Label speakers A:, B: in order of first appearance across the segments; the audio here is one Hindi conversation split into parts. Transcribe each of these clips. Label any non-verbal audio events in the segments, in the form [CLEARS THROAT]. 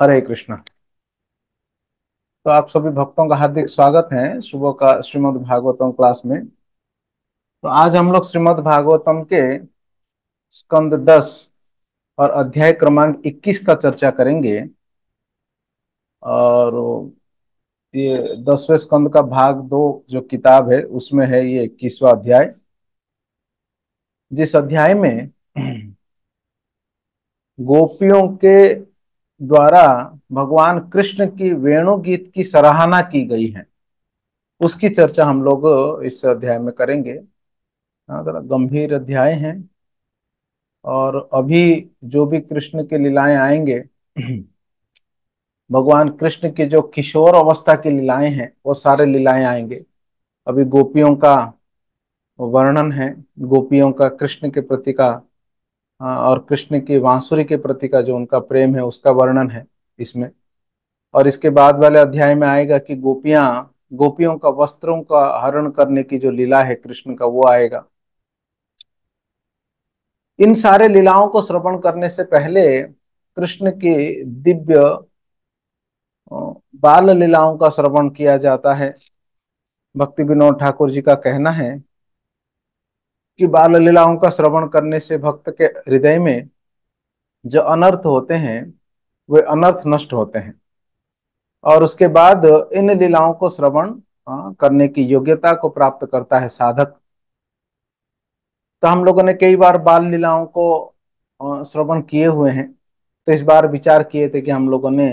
A: हरे कृष्णा तो आप सभी भक्तों का हार्दिक स्वागत है सुबह का श्रीमद् भागवतम क्लास में तो आज हम लोग श्रीमद् भागवतम के स्कंद दस और अध्याय क्रमांक इक्कीस का चर्चा करेंगे और ये दसवें स्कंद का भाग दो जो किताब है उसमें है ये इक्कीसवा अध्याय जिस अध्याय में [CLEARS THROAT] गोपियों के द्वारा भगवान कृष्ण की वेणु गीत की सराहना की गई है उसकी चर्चा हम लोग इस अध्याय में करेंगे हाँ, गंभीर अध्याय है और अभी जो भी कृष्ण के लीलाएं आएंगे भगवान कृष्ण के जो किशोर अवस्था की लीलाएं हैं वो सारे लीलाएं आएंगे अभी गोपियों का वर्णन है गोपियों का कृष्ण के प्रति का और कृष्ण की बांसुरी के प्रति का जो उनका प्रेम है उसका वर्णन है इसमें और इसके बाद वाले अध्याय में आएगा कि गोपियां गोपियों का वस्त्रों का हरण करने की जो लीला है कृष्ण का वो आएगा इन सारे लीलाओं को श्रवण करने से पहले कृष्ण के दिव्य बाल लीलाओं का श्रवण किया जाता है भक्ति विनोद ठाकुर जी का कहना है कि बाल लीलाओं का श्रवण करने से भक्त के हृदय में जो अनर्थ होते हैं वे अनर्थ नष्ट होते हैं और उसके बाद इन लीलाओं को श्रवण करने की योग्यता को प्राप्त करता है साधक तो हम लोगों ने कई बार बाल लीलाओं को श्रवण किए हुए हैं तो इस बार विचार किए थे कि हम लोगों ने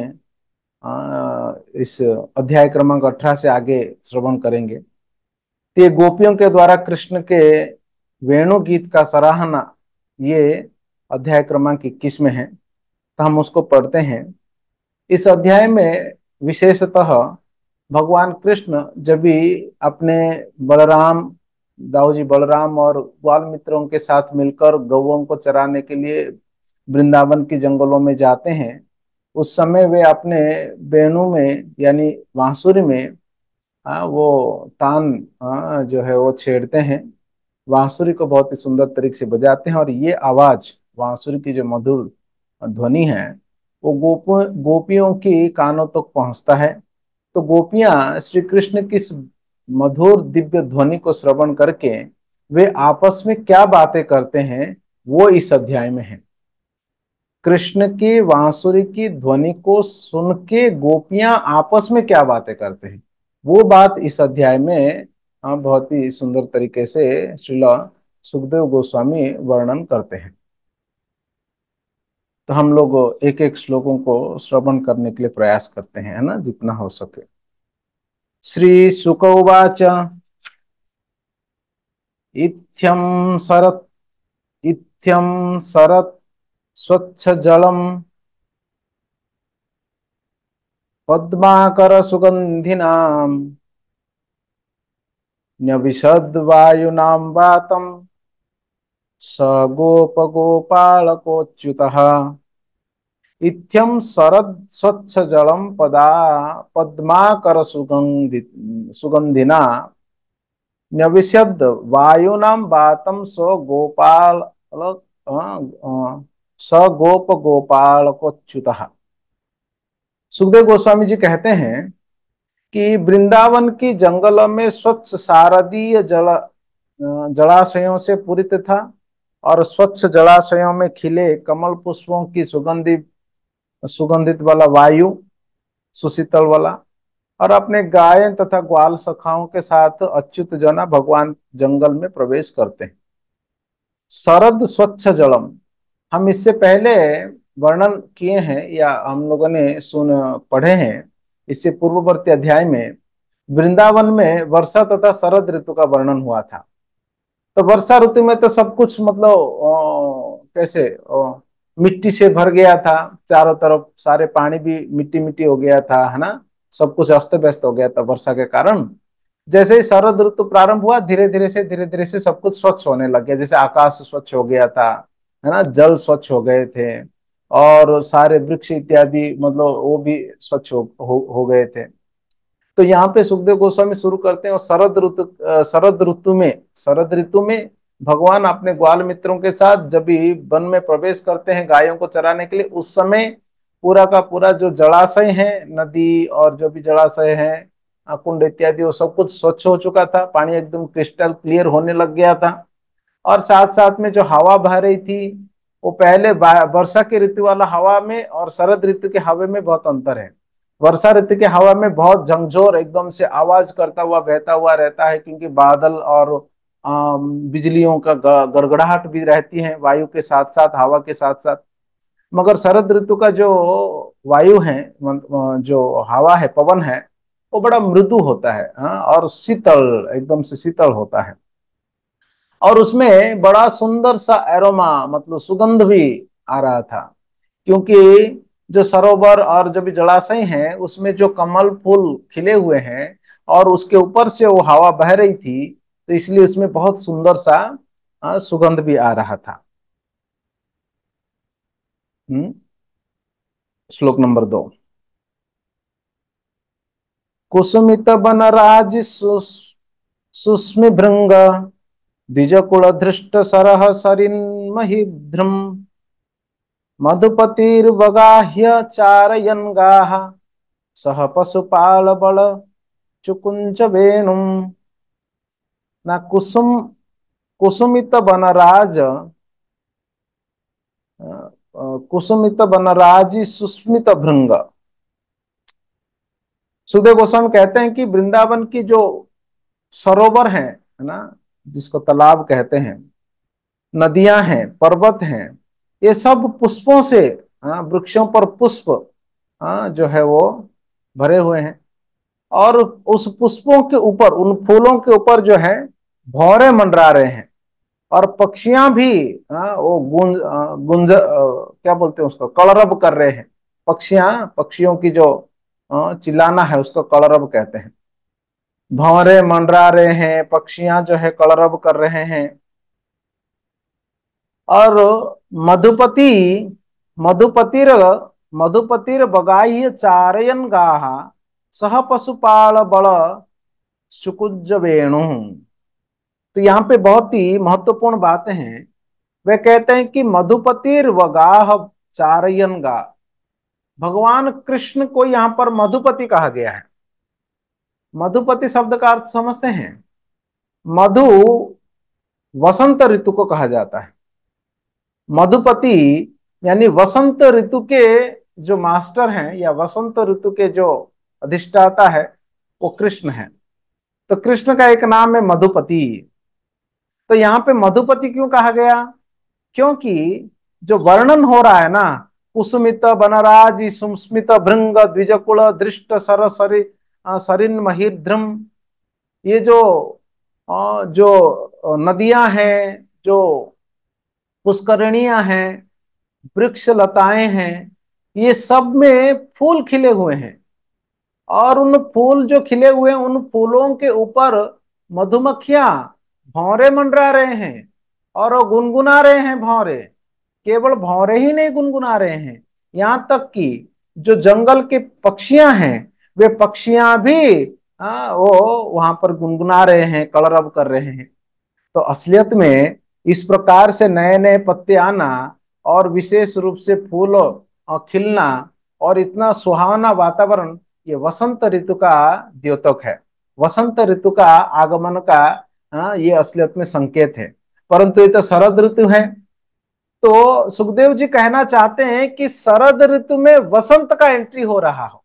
A: इस अध्याय क्रमांक अठारह से आगे श्रवण करेंगे तो ये गोपियों के द्वारा कृष्ण के वेणु गीत का सराहना ये अध्याय क्रमांक इक्कीस में है तो हम उसको पढ़ते हैं इस अध्याय में विशेषतः भगवान कृष्ण जब भी अपने बलराम दाऊजी बलराम और ग्वाल मित्रों के साथ मिलकर गौं को चराने के लिए वृंदावन के जंगलों में जाते हैं उस समय वे अपने बेणु में यानी बांसुरी में आ, वो तान आ, जो है वो छेड़ते हैं बांसुरी को बहुत ही सुंदर तरीके से बजाते हैं और ये आवाज बांसुरी की जो मधुर ध्वनि है वो गोप गोपियों की कानों तक तो पहुंचता है तो गोपियां श्री कृष्ण की मधुर दिव्य ध्वनि को श्रवण करके वे आपस में क्या बातें करते हैं वो इस अध्याय में है कृष्ण की बांसुरी की ध्वनि को सुन के गोपियां आपस में क्या बातें करते हैं वो बात इस अध्याय में हाँ बहुत ही सुंदर तरीके से श्रीला सुखदेव गोस्वामी वर्णन करते हैं तो हम लोग एक एक श्लोकों को श्रवण करने के लिए प्रयास करते हैं है ना जितना हो सके श्री सुकौवाच इथ्यम सरत इथ्यम सरत स्वच्छ जलम पद्माकर सुगंधिनाम न्यविशद्वायुनां वात स गोपगोपालकोच्युतः शरद स्वच्छ जलम पदा सुगंधि सुगंधिना न्यविशद् वायुना वातं स गोपाल स गोप गोपालकोच्युतः सुखदेव गोस्वामी जी कहते हैं कि वृंदावन की जंगलों में स्वच्छ शारदीय जल जलाशयों से पूरित था और स्वच्छ जलाशयों में खिले कमल पुष्पों की सुगंधि सुगंधित वाला वायु सुशीतल वाला और अपने गायन तथा ग्वाल सखाओं के साथ अच्युत जना भगवान जंगल में प्रवेश करते हैं शरद स्वच्छ जलम हम इससे पहले वर्णन किए हैं या हम लोगों ने सुन पढ़े हैं इससे पूर्ववर्ती अध्याय में वृंदावन में वर्षा तथा शरद ऋतु का वर्णन हुआ था तो वर्षा ऋतु में तो सब कुछ मतलब ओ, कैसे ओ, मिट्टी से भर गया था चारों तरफ सारे पानी भी मिट्टी मिट्टी हो गया था है ना सब कुछ अस्त व्यस्त हो गया था वर्षा के कारण जैसे ही शरद ऋतु प्रारंभ हुआ धीरे धीरे से धीरे धीरे से सब कुछ स्वच्छ होने लग गया जैसे आकाश स्वच्छ हो गया था है ना जल स्वच्छ हो गए थे और सारे वृक्ष इत्यादि मतलब वो भी स्वच्छ हो, हो, गए थे तो यहाँ पे सुखदेव गोस्वामी शुरू करते हैं और शरद ऋतु शरद ऋतु में शरद ऋतु में भगवान अपने ग्वाल मित्रों के साथ जब भी वन में प्रवेश करते हैं गायों को चराने के लिए उस समय पूरा का पूरा जो जलाशय है नदी और जो भी जलाशय है कुंड इत्यादि वो सब कुछ स्वच्छ हो चुका था पानी एकदम क्रिस्टल क्लियर होने लग गया था और साथ साथ में जो हवा बह रही थी वो पहले वर्षा के ऋतु वाला हवा में और शरद ऋतु के हवा में बहुत अंतर है वर्षा ऋतु के हवा में बहुत झंझोर एकदम से आवाज करता हुआ बहता हुआ रहता है क्योंकि बादल और बिजलियों का गड़गड़ाहट भी रहती है वायु के साथ साथ हवा के साथ साथ मगर शरद ऋतु का जो वायु है जो हवा है पवन है वो बड़ा मृदु होता है हाँ, और शीतल एकदम से शीतल होता है और उसमें बड़ा सुंदर सा एरोमा मतलब सुगंध भी आ रहा था क्योंकि जो सरोवर और जो भी जलाशय है उसमें जो कमल फूल खिले हुए हैं और उसके ऊपर से वो हवा बह रही थी तो इसलिए उसमें बहुत सुंदर सा सुगंध भी आ रहा था हम्म श्लोक नंबर दो कुसुमित बनराज सुस्मिभृंग द्विजकुधृष्ट सर सरिन्महिभ्रम् मधुपतिर्वगाह्य चारयन् गाः सह चुकुंच वेणु न कुसुम कुसुमित बनराज कुसुमित बनराजी सुस्मित भृंग सुदेव गोस्वामी कहते हैं कि वृंदावन की जो सरोवर है ना जिसको तालाब कहते हैं नदियां हैं पर्वत हैं ये सब पुष्पों से हाँ, वृक्षों पर पुष्प हाँ, जो है वो भरे हुए हैं और उस पुष्पों के ऊपर उन फूलों के ऊपर जो है भौरे मंडरा रहे हैं और पक्षियां भी आ, हाँ, वो गुंज गुंज क्या बोलते हैं उसको कलरब कर रहे हैं पक्षियां पक्षियों की जो चिल्लाना है उसको कलरब कहते हैं भौरे मंडरा रहे हैं पक्षियां जो है कलरब कर रहे हैं और मधुपति मधुपतिर मधुपतिर बगाह्य चारयन गाहा सह पशुपाल बल सुकुज वेणु तो यहाँ पे बहुत ही महत्वपूर्ण बात है वे कहते हैं कि मधुपतिर वगाह चारयन गा भगवान कृष्ण को यहाँ पर मधुपति कहा गया है मधुपति शब्द का अर्थ समझते हैं मधु वसंत ऋतु को कहा जाता है मधुपति यानी वसंत ऋतु के जो मास्टर हैं या वसंत ऋतु के जो अधिष्ठाता है वो कृष्ण है तो कृष्ण का एक नाम है मधुपति तो यहाँ पे मधुपति क्यों कहा गया क्योंकि जो वर्णन हो रहा है ना कुसुमित बनराज सुमस्मित भृंग द्विजकुल दृष्ट सरसरी सरिन महिद्रम ये जो जो नदियां हैं जो पुष्करणियां हैं वृक्ष लताएं हैं ये सब में फूल खिले हुए हैं और उन फूल जो खिले हुए हैं उन फूलों के ऊपर मधुमक्खियां भौरे मंडरा रहे हैं और वो गुनगुना रहे हैं भौरे केवल भौरे ही नहीं गुनगुना रहे हैं यहाँ तक कि जो जंगल के पक्षियां हैं वे पक्षियां भी आ, हाँ, वो वहां पर गुनगुना रहे हैं कलरव कर रहे हैं तो असलियत में इस प्रकार से नए नए पत्ते आना और विशेष रूप से फूल खिलना और इतना सुहावना वातावरण ये वसंत ऋतु का द्योतक है वसंत ऋतु का आगमन का आ, हाँ, ये असलियत में संकेत है परंतु ये तो शरद ऋतु है तो सुखदेव जी कहना चाहते हैं कि शरद ऋतु में वसंत का एंट्री हो रहा हो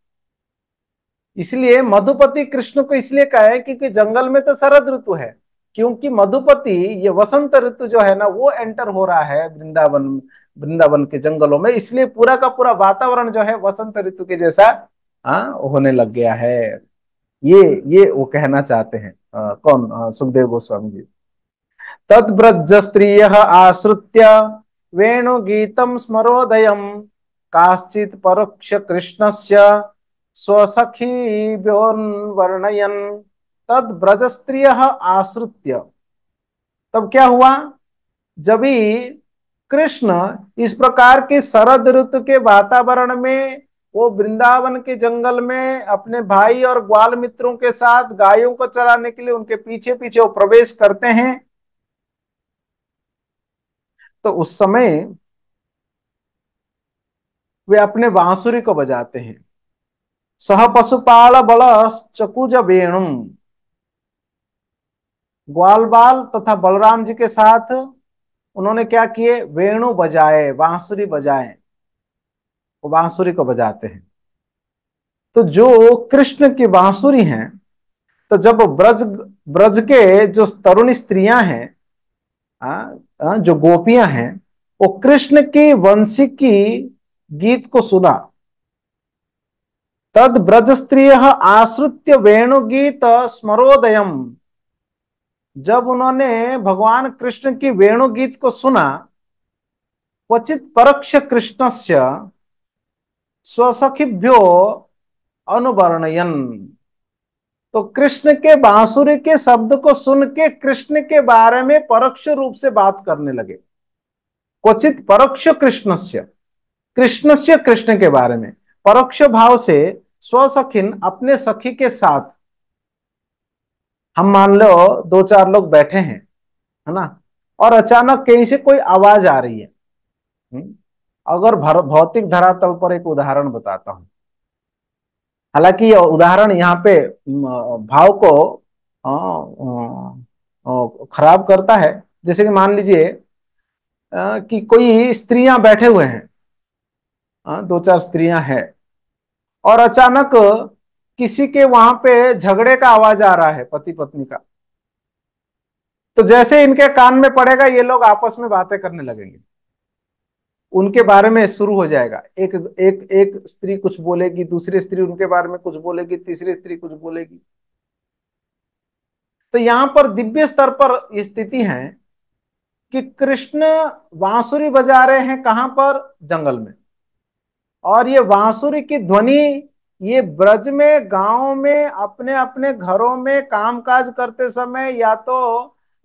A: इसलिए मधुपति कृष्ण को इसलिए कहा है क्योंकि जंगल में तो शरद ऋतु है क्योंकि मधुपति ये वसंत ऋतु जो है ना वो एंटर हो रहा है वृंदावन वृंदावन के जंगलों में इसलिए पूरा का पूरा वातावरण जो है वसंत ऋतु के जैसा आ, होने लग गया है ये ये वो कहना चाहते हैं आ, कौन सुखदेव गोस्वामी जी स्त्रीय स्त्रिय आश्रित्य गीतम स्मरोदय काश्चित परोक्ष कृष्णस्य स्वसखीभ्योन्वर्णयन तद ब्रजस्त्रिय आश्रित्य तब क्या हुआ जब कृष्ण इस प्रकार की शरद ऋतु के वातावरण में वो वृंदावन के जंगल में अपने भाई और ग्वाल मित्रों के साथ गायों को चराने के लिए उनके पीछे पीछे वो प्रवेश करते हैं तो उस समय वे अपने बांसुरी को बजाते हैं सह पशुपाल बल चकुज वेणु ग्वाल बाल तथा बलराम जी के साथ उन्होंने क्या किए वेणु बजाए बांसुरी बजाए वो बांसुरी को बजाते हैं तो जो कृष्ण की बांसुरी है तो जब ब्रज ब्रज के जो तरुण स्त्रियां हैं जो गोपियां हैं वो कृष्ण की वंशी की गीत को सुना तद ब्रज स्त्रीय आश्रित्य वेणुगीत स्मरोदय जब उन्होंने भगवान कृष्ण की वेणुगीत को सुना क्वचित परक्ष कृष्ण से स्वसखिभ्यो अनुवर्णयन तो कृष्ण के बांसुरी के शब्द को सुन के कृष्ण के बारे में परोक्ष रूप से बात करने लगे क्वचित परोक्ष कृष्ण से कृष्ण से कृष्ण के बारे में परोक्ष भाव से स्वसखिन अपने सखी के साथ हम मान लो दो चार लोग बैठे हैं है ना और अचानक कहीं से कोई आवाज आ रही है हम्म? अगर भौतिक धरातल पर एक उदाहरण बताता हूं हालांकि यह उदाहरण यहाँ पे भाव को खराब करता है जैसे कि मान लीजिए कि कोई स्त्रियां बैठे हुए हैं दो चार स्त्रियां हैं और अचानक किसी के वहां पे झगड़े का आवाज आ रहा है पति पत्नी का तो जैसे इनके कान में पड़ेगा ये लोग आपस में बातें करने लगेंगे उनके बारे में शुरू हो जाएगा एक एक एक स्त्री कुछ बोलेगी दूसरी स्त्री उनके बारे में कुछ बोलेगी तीसरी स्त्री कुछ बोलेगी तो यहां पर दिव्य स्तर पर स्थिति है कि कृष्ण बांसुरी बजा रहे हैं कहां पर जंगल में और ये बांसुरी की ध्वनि ये ब्रज में गांव में अपने अपने घरों में कामकाज करते समय या तो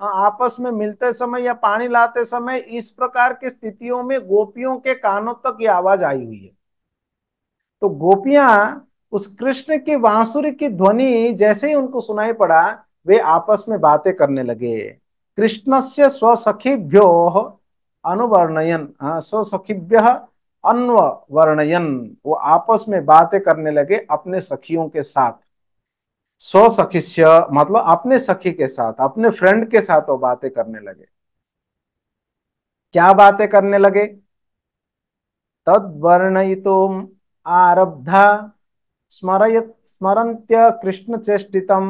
A: आपस में मिलते समय या पानी लाते समय इस प्रकार की स्थितियों में गोपियों के कानों तक ये आवाज आई हुई है तो गोपियां उस कृष्ण की बांसुरी की ध्वनि जैसे ही उनको सुनाई पड़ा वे आपस में बातें करने लगे कृष्ण से स्वसखीभ्यो अनुवर्णयन हाँ, स्वसखीभ्य अन्व वर्णयन वो आपस में बातें करने लगे अपने सखियों के साथ स्व सखिष्य मतलब अपने सखी के साथ अपने फ्रेंड के साथ वो बातें करने लगे क्या बातें करने लगे तद वर्णयितुम आरब्धा स्मरय स्मरंत्य कृष्ण चेष्टितम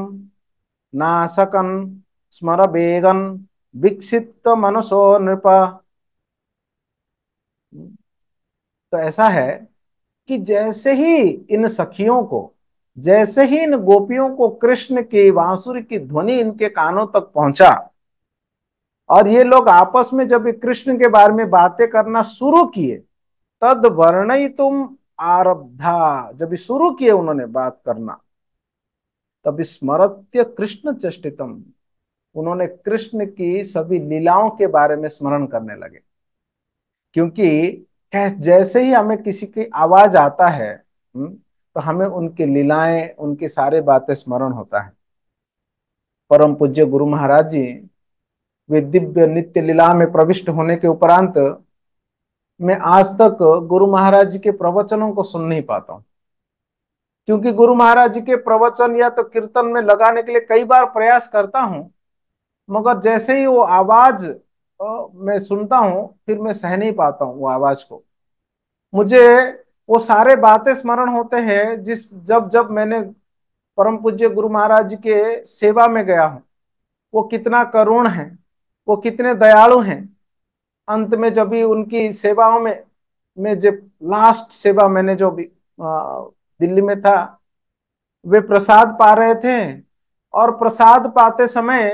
A: नासकन स्मर बेगन विक्षिप्त मनसो नृप तो ऐसा है कि जैसे ही इन सखियों को जैसे ही इन गोपियों को कृष्ण की बांसुरी की ध्वनि इनके कानों तक पहुंचा और ये लोग आपस में जब कृष्ण के बारे में बातें करना शुरू किए तद वर्ण तुम आरब्धा जब शुरू किए उन्होंने बात करना तब स्मरत्य कृष्ण चेष्टितम उन्होंने कृष्ण की सभी लीलाओं के बारे में स्मरण करने लगे क्योंकि जैसे ही हमें किसी की आवाज आता है हम्म, तो हमें उनकी लीलाएं उनके सारे बातें स्मरण होता है परम पूज्य गुरु महाराज जी वे दिव्य नित्य लीला में प्रविष्ट होने के उपरांत मैं आज तक गुरु महाराज जी के प्रवचनों को सुन नहीं पाता हूं क्योंकि गुरु महाराज जी के प्रवचन या तो कीर्तन में लगाने के लिए कई बार प्रयास करता हूं मगर जैसे ही वो आवाज तो मैं सुनता हूँ फिर मैं सह नहीं पाता हूँ वो आवाज को मुझे वो सारे बातें स्मरण होते हैं जिस जब जब मैंने परम पूज्य गुरु महाराज के सेवा में गया हूँ वो कितना करुण है वो कितने दयालु हैं अंत में जब भी उनकी सेवाओं में मैं जब लास्ट सेवा मैंने जो भी दिल्ली में था वे प्रसाद पा रहे थे और प्रसाद पाते समय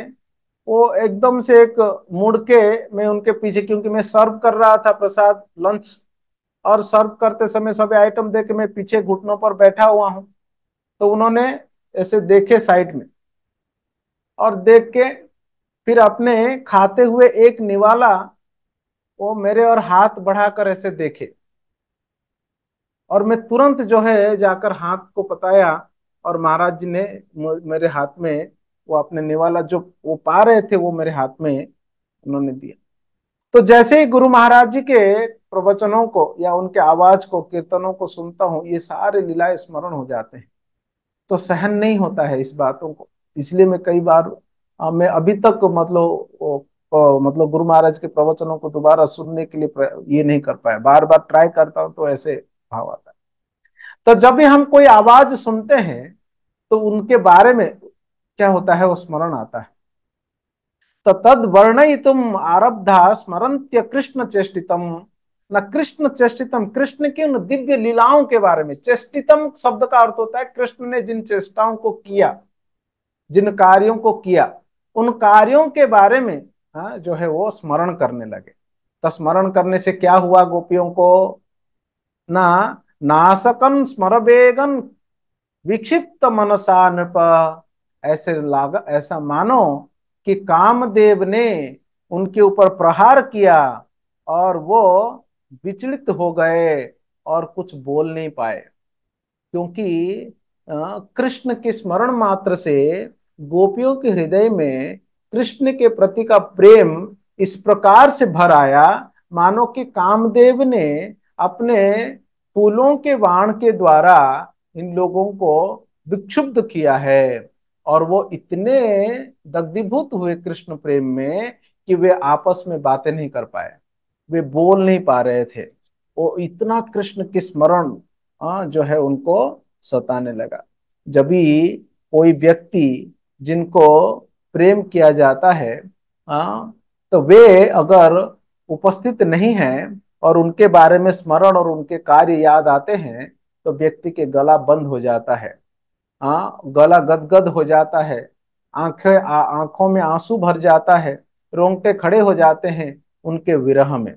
A: वो एकदम से एक मुड़ के मैं उनके पीछे क्योंकि मैं सर्व कर रहा था प्रसाद लंच और सर्व करते समय सभी आइटम देख मैं पीछे घुटनों पर बैठा हुआ हूं तो उन्होंने ऐसे देखे साइड में और देख के फिर अपने खाते हुए एक निवाला वो मेरे और हाथ बढ़ाकर ऐसे देखे और मैं तुरंत जो है जाकर हाथ को पताया और महाराज जी ने मेरे हाथ में वो अपने निवाला जो वो पा रहे थे वो मेरे हाथ में उन्होंने दिया तो जैसे ही गुरु महाराज जी के प्रवचनों को या उनके आवाज को कीर्तनों को सुनता हूं ये सारे लीला स्मरण हो जाते हैं तो सहन नहीं होता है इस बातों को इसलिए मैं कई बार आ, मैं अभी तक मतलब मतलब गुरु महाराज के प्रवचनों को दोबारा सुनने के लिए ये नहीं कर पाया बार बार ट्राई करता हूं तो ऐसे भाव आता है तो जब भी हम कोई आवाज सुनते हैं तो उनके बारे में क्या होता है वो स्मरण आता है तो तद वर्णयितुम आरब्धा स्मरंत्य कृष्ण चेष्टितम न कृष्ण चेष्टितम कृष्ण की उन दिव्य लीलाओं के बारे में चेष्टितम शब्द का अर्थ होता है कृष्ण ने जिन चेष्टाओं को किया जिन कार्यों को किया उन कार्यों के बारे में हा? जो है वो स्मरण करने लगे तो स्मरण करने से क्या हुआ गोपियों को ना नासकन स्मर वेगन विक्षिप्त मनसा नृप ऐसे लागा ऐसा मानो कि कामदेव ने उनके ऊपर प्रहार किया और वो विचलित हो गए और कुछ बोल नहीं पाए क्योंकि कृष्ण के स्मरण मात्र से गोपियों के हृदय में कृष्ण के प्रति का प्रेम इस प्रकार से भर आया मानो कि कामदेव ने अपने फूलों के वाण के द्वारा इन लोगों को विक्षुब्ध किया है और वो इतने दग्धीभूत हुए कृष्ण प्रेम में कि वे आपस में बातें नहीं कर पाए वे बोल नहीं पा रहे थे वो इतना कृष्ण के स्मरण जो है उनको सताने लगा जब भी कोई व्यक्ति जिनको प्रेम किया जाता है आ, तो वे अगर उपस्थित नहीं हैं और उनके बारे में स्मरण और उनके कार्य याद आते हैं तो व्यक्ति के गला बंद हो जाता है हाँ गला गदगद हो जाता है आंखें आंखों में आंसू भर जाता है रोंगटे खड़े हो जाते हैं उनके विरह में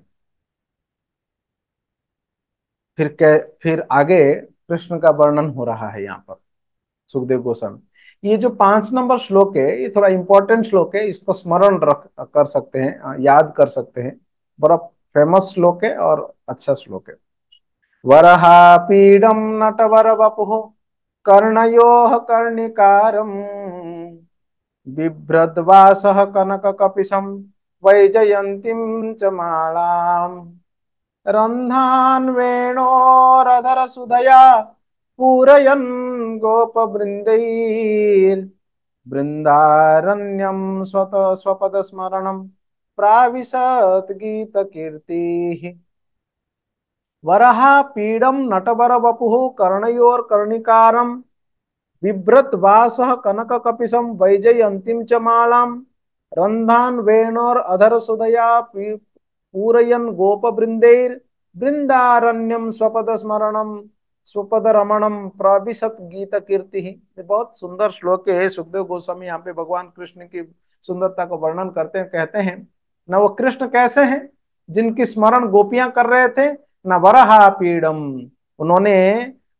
A: फिर कह फिर आगे कृष्ण का वर्णन हो रहा है यहाँ पर सुखदेव गोस्वामी ये जो पांच नंबर श्लोक है ये थोड़ा इंपॉर्टेंट श्लोक है इसको स्मरण रख कर सकते हैं याद कर सकते हैं बड़ा फेमस श्लोक है और अच्छा श्लोक है वरहा पीड़म नटवर वपुह कर्णयोः कर्णिकारं बिभ्रद्वासः कनककपिशं वैजयन्तीं च मालां वेणोरधरसुधया पूरयन् गोपवृन्दैन् बृन्दारण्यं स्वत स्वपदस्मरणं गीतकीर्तिः पीडम वरः पीडं नटवरवपुः कर्णयोर्कर्णिकारं बिभ्रद्वासः कनककपिशं वैजयन्तीं च मालां बृंदेर वेणोरधरसुदया स्वपद स्मरणम स्वपद रमणम प्रविशत गीत गीतकीर्तिः ये बहुत सुंदर श्लोक है सुखदेव गोस्वामी यहाँ पे भगवान कृष्ण की सुंदरता को वर्णन करते हैं कहते हैं न वो कृष्ण कैसे हैं जिनकी स्मरण गोपियां कर रहे थे नवरहा पीड़म उन्होंने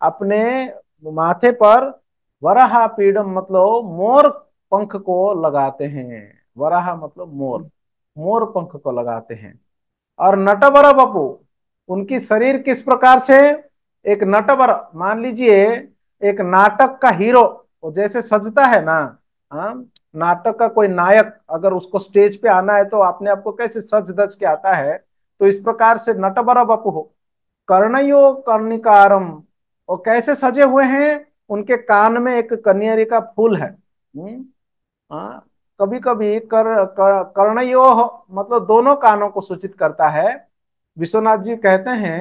A: अपने माथे पर वरहा पीड़म मतलब मोर पंख को लगाते हैं वराह मतलब मोर मोर पंख को लगाते हैं और नटवर बपू उनकी शरीर किस प्रकार से एक नटवर मान लीजिए एक नाटक का हीरो जैसे सजता है ना हाँ नाटक का कोई नायक अगर उसको स्टेज पे आना है तो अपने आपको कैसे सज धज के आता है तो इस प्रकार से नटबर बपु कर्णयो कर्णिकारम और कैसे सजे हुए हैं उनके कान में एक कन्यारी का फूल है आ, हम्म, हाँ, कभी कभी कर, कर कर्णयो मतलब दोनों कानों को सूचित करता है विश्वनाथ जी कहते हैं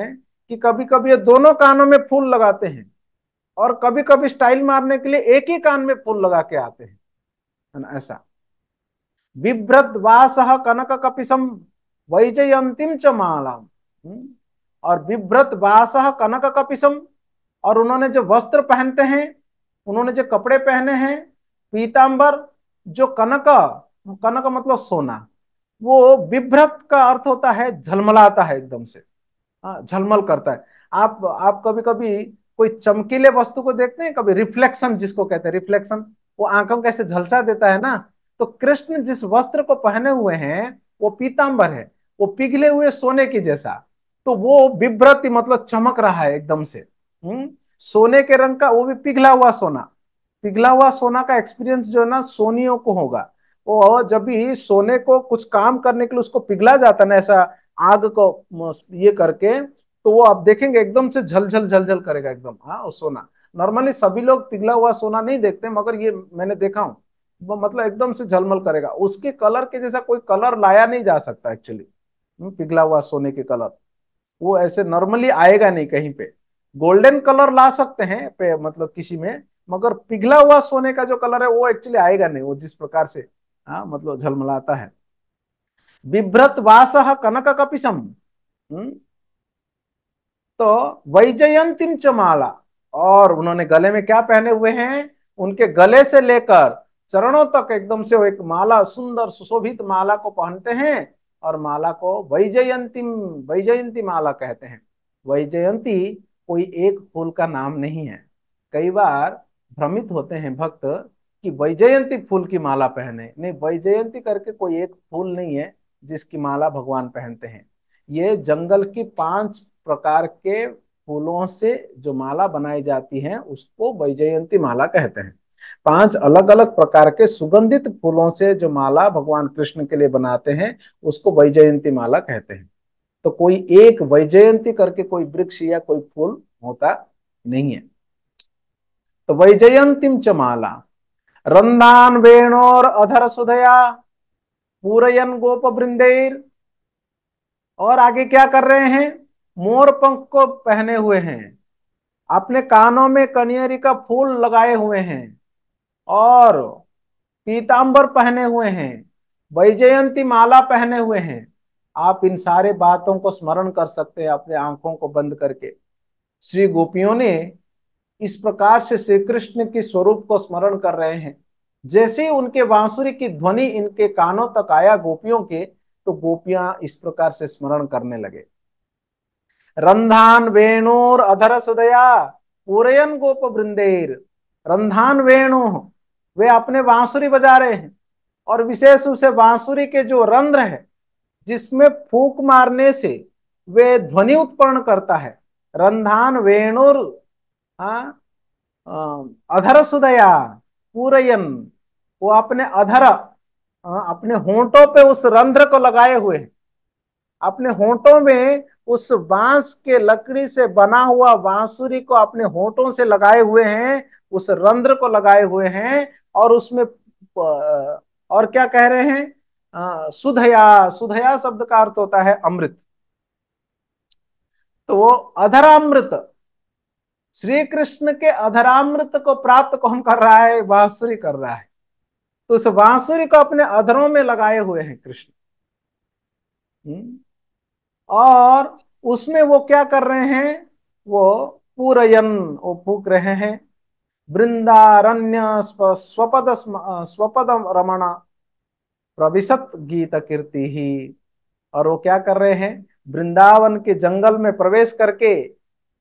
A: कि कभी कभी ये दोनों कानों में फूल लगाते हैं और कभी कभी स्टाइल मारने के लिए एक ही कान में फूल लगा के आते हैं ऐसा विभ्रत वास कनक कपिसम वैजयंतीम च मालाम हम्म? और विभ्रत बासह कनक कपिसम और उन्होंने जो वस्त्र पहनते हैं उन्होंने जो कपड़े पहने हैं पीताम्बर जो कनक कनक मतलब सोना वो विभ्रत का अर्थ होता है झलमलाता है एकदम से हाँ, झलमल करता है आप आप कभी कभी कोई चमकीले वस्तु को देखते हैं कभी रिफ्लेक्शन जिसको कहते हैं रिफ्लेक्शन वो आंखों कैसे झलसा देता है ना तो कृष्ण जिस वस्त्र को पहने हुए हैं वो पीताम्बर है वो पिघले हुए सोने की जैसा तो वो विभ्रति मतलब चमक रहा है एकदम से हम्म सोने के रंग का वो भी पिघला हुआ सोना पिघला हुआ सोना का एक्सपीरियंस जो है ना सोनियों को होगा वो जब भी सोने को कुछ काम करने के लिए उसको पिघला जाता ना ऐसा आग को ये करके तो वो आप देखेंगे एकदम से झलझल झलझल करेगा एकदम हाँ सोना नॉर्मली सभी लोग पिघला हुआ सोना नहीं देखते मगर ये मैंने देखा हूं मतलब एकदम से झलमल करेगा उसके कलर के जैसा कोई कलर लाया नहीं जा सकता एक्चुअली हम्म, पिघला हुआ सोने के कलर वो ऐसे नॉर्मली आएगा नहीं कहीं पे गोल्डन कलर ला सकते हैं पे मतलब किसी में मगर पिघला हुआ सोने का जो कलर है वो एक्चुअली आएगा नहीं वो जिस प्रकार से हाँ मतलब झलमलाता है बिभ्रत वास कनक कपिशम हम्म, तो वैजयंतिम चमाला और उन्होंने गले में क्या पहने हुए हैं उनके गले से लेकर चरणों तक एकदम से वो एक माला सुंदर सुशोभित माला को पहनते हैं और माला को वैजयंती वैजयंती माला कहते हैं वैजयंती कोई एक फूल का नाम नहीं है कई बार भ्रमित होते हैं भक्त कि वैजयंती फूल की माला पहने नहीं वैजयंती करके कोई एक फूल नहीं है जिसकी माला भगवान पहनते हैं ये जंगल की पांच प्रकार के फूलों से जो माला बनाई जाती है उसको वैजयंती माला कहते हैं पांच अलग अलग प्रकार के सुगंधित फूलों से जो माला भगवान कृष्ण के लिए बनाते हैं उसको वैजयंती माला कहते हैं तो कोई एक वैजयंती करके कोई वृक्ष या कोई फूल होता नहीं है तो वैजयंतीम च माला रंदान वेणोर अधर सुधया पूरयन गोप बृंदेर और आगे क्या कर रहे हैं मोर पंख को पहने हुए हैं अपने कानों में कनियरी का फूल लगाए हुए हैं और पीताम्बर पहने हुए हैं वैजयंती माला पहने हुए हैं आप इन सारे बातों को स्मरण कर सकते हैं अपने आंखों को बंद करके श्री गोपियों ने इस प्रकार से श्री कृष्ण के स्वरूप को स्मरण कर रहे हैं जैसे ही उनके बांसुरी की ध्वनि इनके कानों तक आया गोपियों के तो गोपियां इस प्रकार से स्मरण करने लगे रंधान वेणुर अधर सुदया पूरयन गोप वृंदेर रंधान वेणु वे अपने बांसुरी बजा रहे हैं और विशेष रूप से बांसुरी के जो रंध्र है जिसमें फूक मारने से वे ध्वनि उत्पन्न करता है रंधान वेणुर अधर सुदया पूरयन वो अपने अधर अपने होंठों पे उस रंध्र को लगाए हुए हैं अपने होंठों में उस बांस के लकड़ी से बना हुआ बांसुरी को अपने होंठों से लगाए हुए हैं उस रंध्र को लगाए हुए हैं और उसमें और क्या कह रहे हैं आ, सुधया सुधया शब्द का अर्थ होता है अमृत तो वो अधरामृत श्री कृष्ण के अधरामृत को प्राप्त कौन कर रहा है बांसुरी कर रहा है तो उस बांसुरी को अपने अधरों में लगाए हुए हैं कृष्ण हम्म। और उसमें वो क्या कर रहे हैं वो पूरयन वो फूक रहे हैं वृंदारण्य स्वपद स्वपद रमण प्रविशत गीत कीर्ति ही और वो क्या कर रहे हैं वृंदावन के जंगल में प्रवेश करके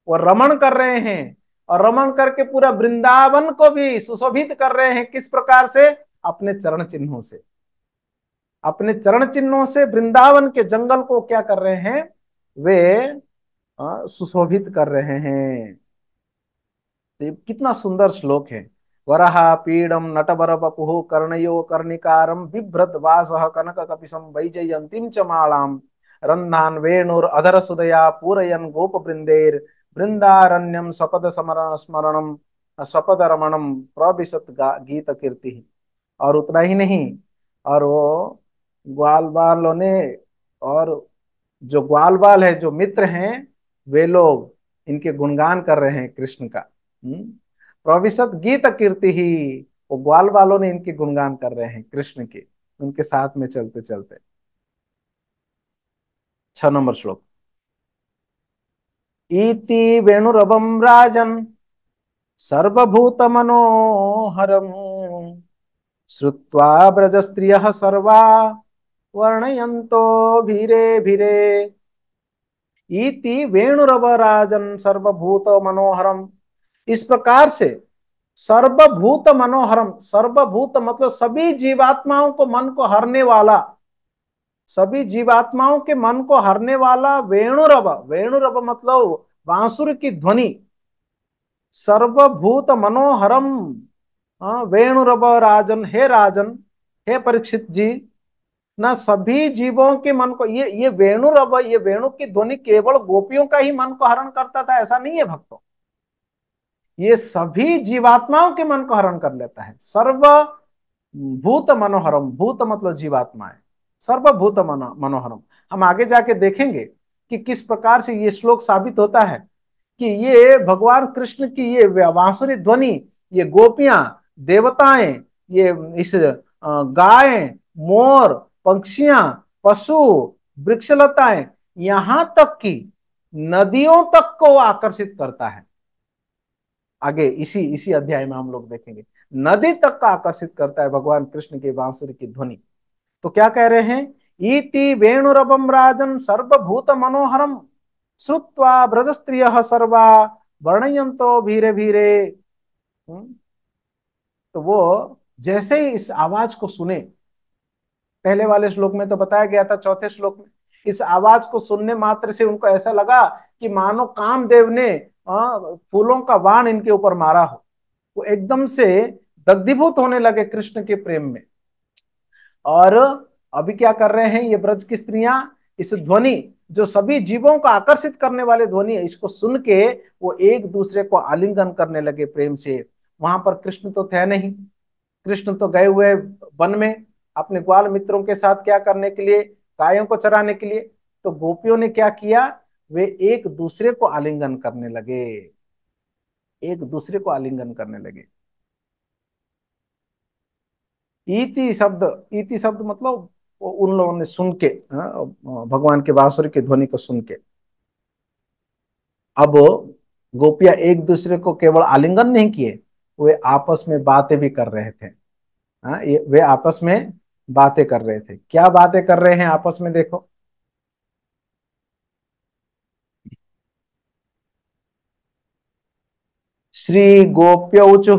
A: वो रमण कर रहे हैं और रमण करके पूरा वृंदावन को भी सुशोभित कर रहे हैं किस प्रकार से अपने चरण चिन्हों से अपने चरण चिन्हों से वृंदावन के जंगल को क्या कर रहे हैं वे सुशोभित कर रहे हैं कितना सुंदर श्लोक है वरह पीड़म नटवर पपुह कर्णयो कर्णिकारम बिभ्रत वास कनक कपिसं वैजयन्तीं च मालां रन्धान् वेणुरधरसुदया पूरयन् गोपवृन्देर् वृन्दारण्यं स्वपद स्मरणम स्वपद रमणम प्रविशत गीत कीर्ति और उतना ही नहीं और वो ग्वाल बालों ने और जो ग्वाल बाल है जो मित्र हैं वे लोग इनके गुणगान कर रहे हैं कृष्ण का हम्म। प्रविशत गीत कीर्ति ही वो ग्वाल वालों ने इनके गुणगान कर रहे हैं कृष्ण के उनके साथ में चलते चलते छ नंबर श्लोक इति वेणुरवम राजन सर्वभूत मनोहरम श्रुवा ब्रज स्त्रिय सर्वा वर्णयंतो भीरे भीरे इति वेणुरव राजन सर्वभूत मनोहरम इस प्रकार से सर्वभूत मनोहरम सर्वभूत मतलब सभी जीवात्माओं को मन को हरने वाला सभी जीवात्माओं के मन को हरने वाला वेणुरव वेणुरव मतलब बांसुर की ध्वनि सर्वभूत मनोहरम वेणुरव राजन हे राजन हे परीक्षित जी ना सभी जीवों के मन को ये ये वेणुरव ये वेणु की ध्वनि केवल गोपियों का ही मन को हरण करता था ऐसा नहीं है भक्तों ये सभी जीवात्माओं के मन को हरण कर लेता है सर्व भूत मनोहरम भूत मतलब जीवात्माएं सर्वभूत मनो, मनोहरम हम आगे जाके देखेंगे कि किस प्रकार से ये श्लोक साबित होता है कि ये भगवान कृष्ण की ये वासुरी ध्वनि ये गोपियां देवताएं ये इस गाय मोर पंक्षियां पशु वृक्षलताएं यहां तक कि नदियों तक को आकर्षित करता है आगे इसी इसी अध्याय में हम लोग देखेंगे नदी तक का आकर्षित करता है भगवान कृष्ण की बांसुरी की ध्वनि तो क्या कह रहे हैं इति वेणुरपम राजन सर्वभूत मनोहरम श्रुत्वा ब्रज स्त्रिय सर्वा वर्णयंतो भीरे भीरे हम्म? तो वो जैसे ही इस आवाज को सुने पहले वाले श्लोक में तो बताया गया था चौथे श्लोक में इस आवाज को सुनने मात्र से उनको ऐसा लगा कि मानो कामदेव ने हाँ, फूलों का वाण इनके ऊपर मारा हो वो एकदम से दग्धिभूत होने लगे कृष्ण के प्रेम में और अभी क्या कर रहे हैं ये ब्रज की स्त्रियां इस ध्वनि जो सभी जीवों को आकर्षित करने वाले ध्वनि है इसको सुन के वो एक दूसरे को आलिंगन करने लगे प्रेम से वहां पर कृष्ण तो थे नहीं कृष्ण तो गए हुए वन में अपने ग्वाल मित्रों के साथ क्या करने के लिए गायों को चराने के लिए तो गोपियों ने क्या किया वे एक दूसरे को आलिंगन करने लगे एक दूसरे को आलिंगन करने लगे इति शब्द इति शब्द मतलब उन लोगों ने सुन के हाँ, भगवान के बासुरी की ध्वनि को सुन के अब गोपिया एक दूसरे को केवल आलिंगन नहीं किए वे आपस में बातें भी कर रहे थे हाँ, ये वे आपस में बातें कर रहे थे क्या बातें कर रहे हैं आपस में देखो श्री गोप्य ऊचु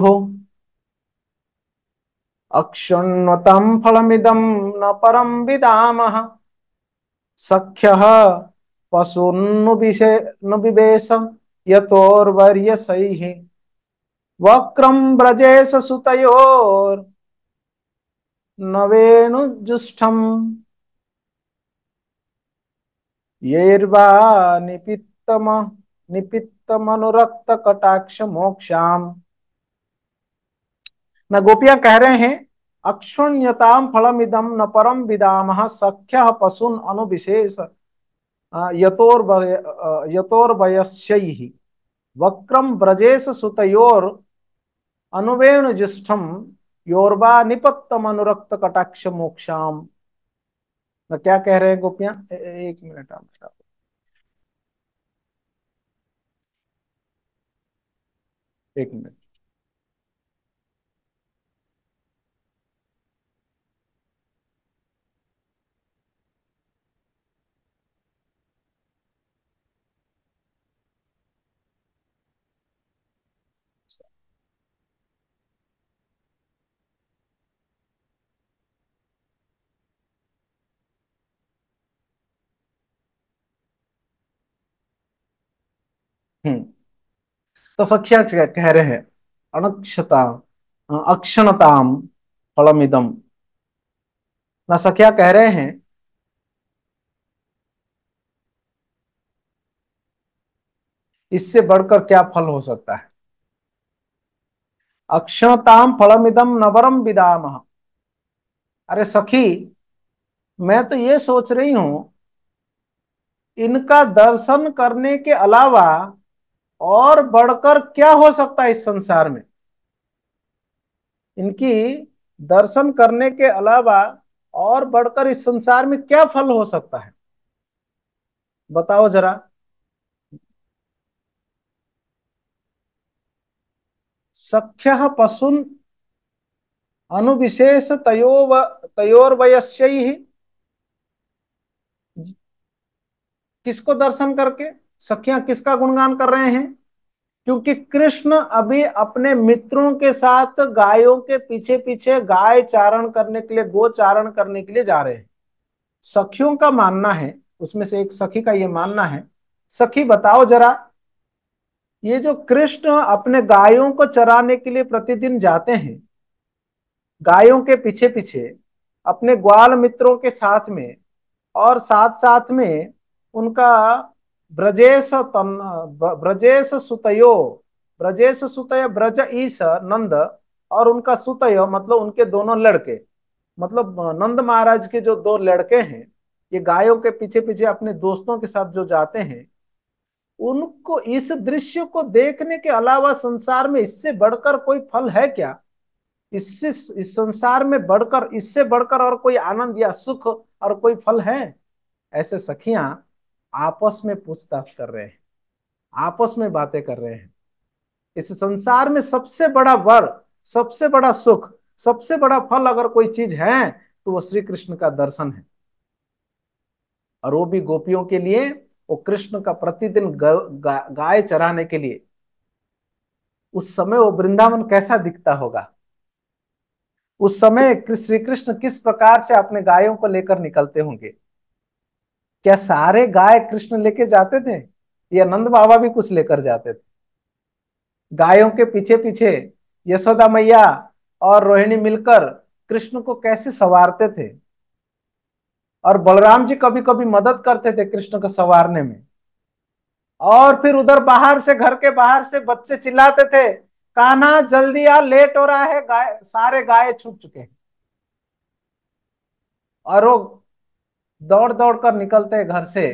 A: अक्षुण्वतम फलमिदं न परं विदामः सख्यः पशुन्नुबिशेनुबिवेश यतोर्वर्यसैः वक्रम ब्रजेश सुतोर वेणुजुष्ठम् येर्वा निपित्तम निपित् रक्त मनोरक्त कटाक्ष मोक्षाम न गोपियां कह रहे हैं अक्षुण्यताम फलम इदम न परम विदाम सख्य पशुन अनुविशेष यतोर यतोर यतोर्वयस्यैः वक्रम ब्रजेश सुतयोर अनुवेणु जिष्ठम योरबा निपत्त मनोरक्त कटाक्ष मोक्षाम क्या कह रहे हैं गोपियां एक मिनट आप एक मिनट हम्म तो सख्या कह रहे हैं अनक्षता अक्षणताम फलमिदम ना सख्या कह रहे हैं इससे बढ़कर क्या फल हो सकता है अक्षणताम फलमिदम नवरम विदाम अरे सखी मैं तो ये सोच रही हूं इनका दर्शन करने के अलावा और बढ़कर क्या हो सकता है इस संसार में इनकी दर्शन करने के अलावा और बढ़कर इस संसार में क्या फल हो सकता है बताओ जरा सख्य पशुन अनुविशेष तयो व किसको दर्शन करके सखियां किसका गुणगान कर रहे हैं क्योंकि कृष्ण अभी अपने मित्रों के साथ गायों के पीछे पीछे गाय चारण करने के लिए गो चारण करने के लिए जा रहे हैं सखियों का मानना है उसमें से एक सखी का ये मानना है सखी बताओ जरा ये जो कृष्ण अपने गायों को चराने के लिए प्रतिदिन जाते हैं गायों के पीछे पीछे अपने ग्वाल मित्रों के साथ में और साथ साथ में उनका ब्रजेश तन ब्रजेश सुतयो ब्रजेश सुतय ब्रज ईश नंद और उनका सुतय मतलब उनके दोनों लड़के मतलब नंद महाराज के जो दो लड़के हैं ये गायों के पीछे पीछे अपने दोस्तों के साथ जो जाते हैं उनको इस दृश्य को देखने के अलावा संसार में इससे बढ़कर कोई फल है क्या इससे इस संसार में बढ़कर इससे बढ़कर और कोई आनंद या सुख और कोई फल है ऐसे सखियां आपस में पूछताछ कर रहे हैं आपस में बातें कर रहे हैं इस संसार में सबसे बड़ा वर सबसे बड़ा सुख सबसे बड़ा फल अगर कोई चीज है तो वह श्री कृष्ण का दर्शन है और वो भी गोपियों के लिए वो कृष्ण का प्रतिदिन गा, गाय चराने के लिए उस समय वो वृंदावन कैसा दिखता होगा उस समय श्री कृष्ण किस प्रकार से अपने गायों को लेकर निकलते होंगे क्या सारे गाय कृष्ण लेके जाते थे या नंद बाबा भी कुछ लेकर जाते थे गायों के पीछे पीछे यशोदा मैया और रोहिणी मिलकर कृष्ण को कैसे सवारते थे और बलराम जी कभी कभी मदद करते थे कृष्ण को सवारने में और फिर उधर बाहर से घर के बाहर से बच्चे चिल्लाते थे काना जल्दी आ लेट हो रहा है गाय सारे गाय छूट चुके हैं और वो दौड़ दौड़ कर निकलते हैं घर से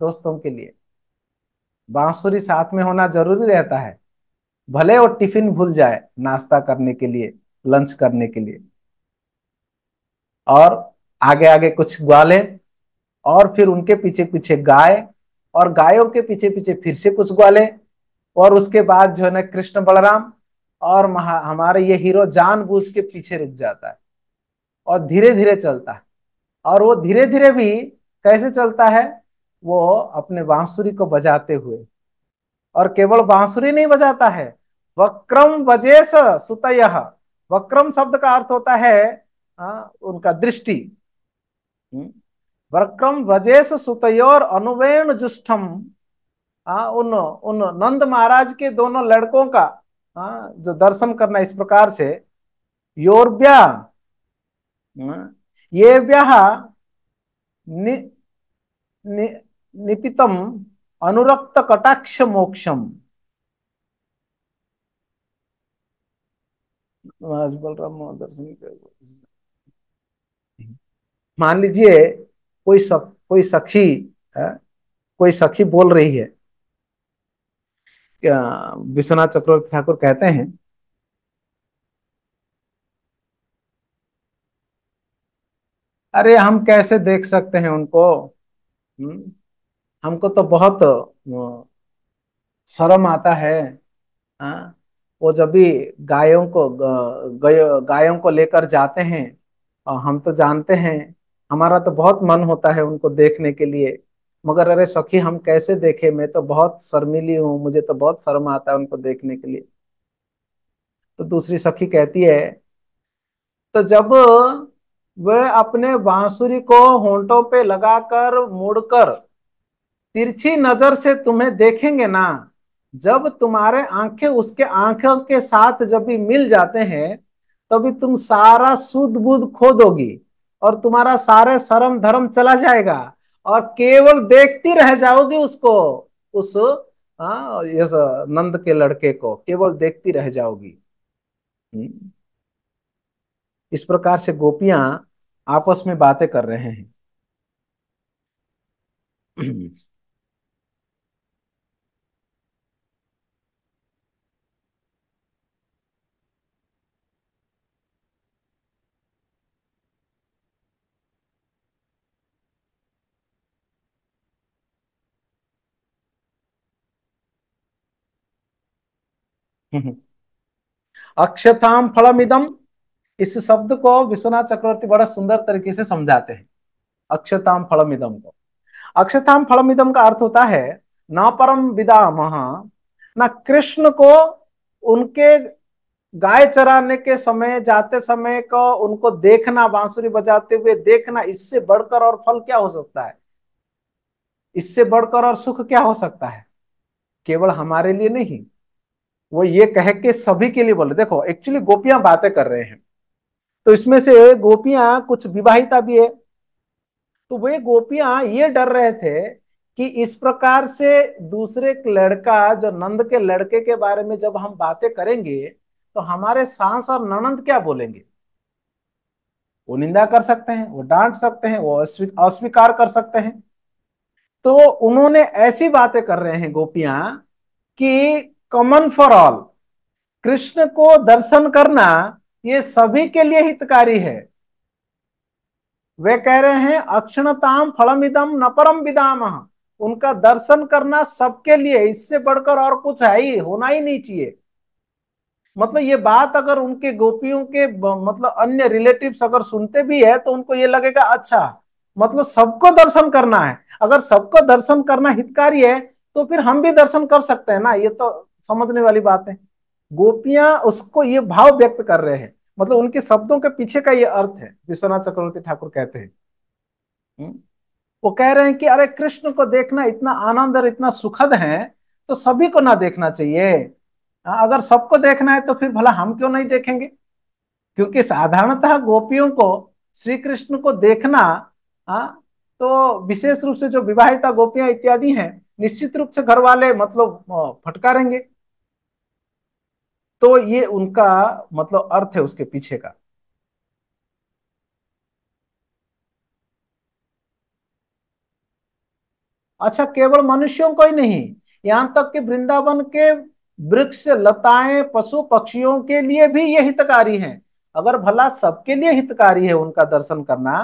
A: दोस्तों के लिए बांसुरी साथ में होना जरूरी रहता है भले वो टिफिन भूल जाए नाश्ता करने के लिए लंच करने के लिए और आगे आगे कुछ ग्वाले और फिर उनके पीछे पीछे गाय और गायों के पीछे पीछे फिर से कुछ ग्वाले और उसके बाद जो है ना कृष्ण बलराम और महा हमारे ये हीरो जानबूझ के पीछे रुक जाता है और धीरे धीरे चलता है और वो धीरे धीरे भी कैसे चलता है वो अपने बांसुरी को बजाते हुए और केवल बांसुरी नहीं बजाता है वक्रम वजेश सुतय वक्रम शब्द का अर्थ होता है आ, उनका दृष्टि हम्म। वक्रम वजेश सुतयोर अनुवेण जुष्टम उन उन नंद महाराज के दोनों लड़कों का आ, जो दर्शन करना इस प्रकार से योरव्या हम्म, येभ्य निपितम अनुरक्त कटाक्ष मोक्षम महाराज मान लीजिए कोई सक, कोई सखी है? हाँ, कोई सखी बोल रही है विश्वनाथ चक्रवर्ती ठाकुर कहते हैं अरे हम कैसे देख सकते हैं उनको हम्म, हमको तो बहुत शर्म आता है आ? हाँ, वो जब भी गायों को गायों को लेकर जाते हैं और हम तो जानते हैं हमारा तो बहुत मन होता है उनको देखने के लिए मगर अरे सखी हम कैसे देखे मैं तो बहुत शर्मिली हूँ मुझे तो बहुत शर्म आता है उनको देखने के लिए तो दूसरी सखी कहती है तो जब वह अपने बांसुरी को होंठों पे लगाकर मुड़कर तिरछी नजर से तुम्हें देखेंगे ना जब तुम्हारे आंखें उसके आंखों के साथ जब भी मिल जाते हैं तभी तुम सारा सुध बुध खो दोगी और तुम्हारा सारे शर्म धर्म चला जाएगा और केवल देखती रह जाओगी उसको उस आ, हाँ, यस नंद के लड़के को केवल देखती रह जाओगी हम्म। इस प्रकार से गोपियां आपस में बातें कर रहे हैं अक्षताम फलम इदम इस शब्द को विश्वनाथ चक्रवर्ती बड़ा सुंदर तरीके से समझाते हैं अक्षताम फलमिदम को अक्षताम फलमिदम का अर्थ होता है न परम विदाम न कृष्ण को उनके गाय चराने के समय जाते समय को उनको देखना बांसुरी बजाते हुए देखना इससे बढ़कर और फल क्या हो सकता है इससे बढ़कर और सुख क्या हो सकता है केवल हमारे लिए नहीं वो ये कह के सभी के लिए बोले देखो एक्चुअली गोपियां बातें कर रहे हैं तो इसमें से गोपियां कुछ विवाहिता भी है तो वे गोपियां ये डर रहे थे कि इस प्रकार से दूसरे लड़का जो नंद के लड़के के बारे में जब हम बातें करेंगे तो हमारे सांस और ननंद क्या बोलेंगे वो निंदा कर सकते हैं वो डांट सकते हैं वो अस्वीकार कर सकते हैं तो उन्होंने ऐसी बातें कर रहे हैं गोपियां कि कॉमन फॉर ऑल कृष्ण को दर्शन करना ये सभी के लिए हितकारी है वे कह रहे हैं अक्षणताम फलमिदम नपरम विदाम उनका दर्शन करना सबके लिए इससे बढ़कर और कुछ है ही होना ही नहीं चाहिए मतलब ये बात अगर उनके गोपियों के मतलब अन्य रिलेटिव अगर सुनते भी है तो उनको ये लगेगा अच्छा मतलब सबको दर्शन करना है अगर सबको दर्शन करना हितकारी है तो फिर हम भी दर्शन कर सकते हैं ना ये तो समझने वाली बात है गोपियां उसको ये भाव व्यक्त कर रहे हैं मतलब उनके शब्दों के पीछे का ये अर्थ है विश्वनाथ चक्रवर्ती ठाकुर कहते हैं हम्म। वो कह रहे हैं कि अरे कृष्ण को देखना इतना आनंद और इतना सुखद है तो सभी को ना देखना चाहिए हाँ, अगर सबको देखना है तो फिर भला हम क्यों नहीं देखेंगे क्योंकि साधारणतः गोपियों को श्री कृष्ण को देखना आ, हाँ, तो विशेष रूप से जो विवाहिता गोपियां इत्यादि हैं निश्चित रूप से घर वाले मतलब फटकारेंगे तो ये उनका मतलब अर्थ है उसके पीछे का अच्छा केवल मनुष्यों को ही नहीं यहां तक कि वृंदावन के वृक्ष लताएं पशु पक्षियों के लिए भी ये हितकारी हैं अगर भला सबके लिए हितकारी है उनका दर्शन करना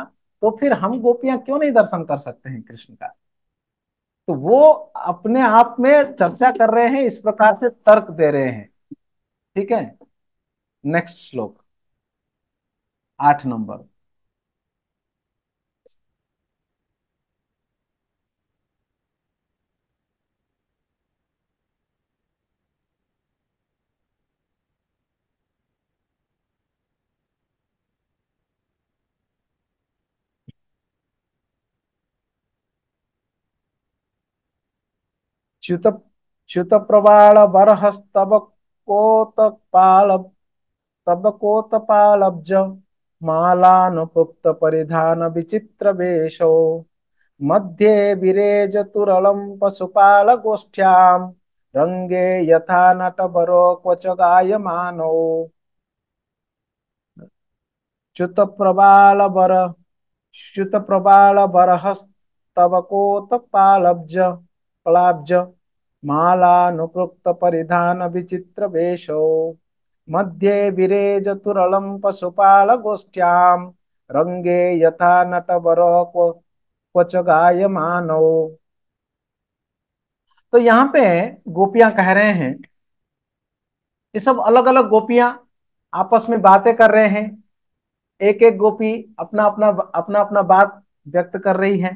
A: तो फिर हम गोपियां क्यों नहीं दर्शन कर सकते हैं कृष्ण का तो वो अपने आप में चर्चा कर रहे हैं इस प्रकार से तर्क दे रहे हैं ठीक है नेक्स्ट श्लोक आठ नंबर च्युत च्युत प्रबाण बरहस्तव कोतपालब् तब कोतपालब्ज मालानुपुक्त परिधान विचित्र वेशो मध्ये विरेजतुरलं पशुपालगोष्ठ्यां रङ्गे यथा नटभरो क्वच गायमानो च्युतप्रबालबर च्युतप्रबालबरहस्तव कोतपालब्ज प्लाब्ज मालानुपृक्त परिधान विचित्र वेशो मध्ये पशुपाल पशुपालगोष्ठ्यां रंगे यथा नटवर क्वच मानो तो यहाँ पे गोपियां कह रहे हैं ये सब अलग अलग गोपियां आपस में बातें कर रहे हैं एक एक गोपी अपना अपना अपना अपना बात व्यक्त कर रही है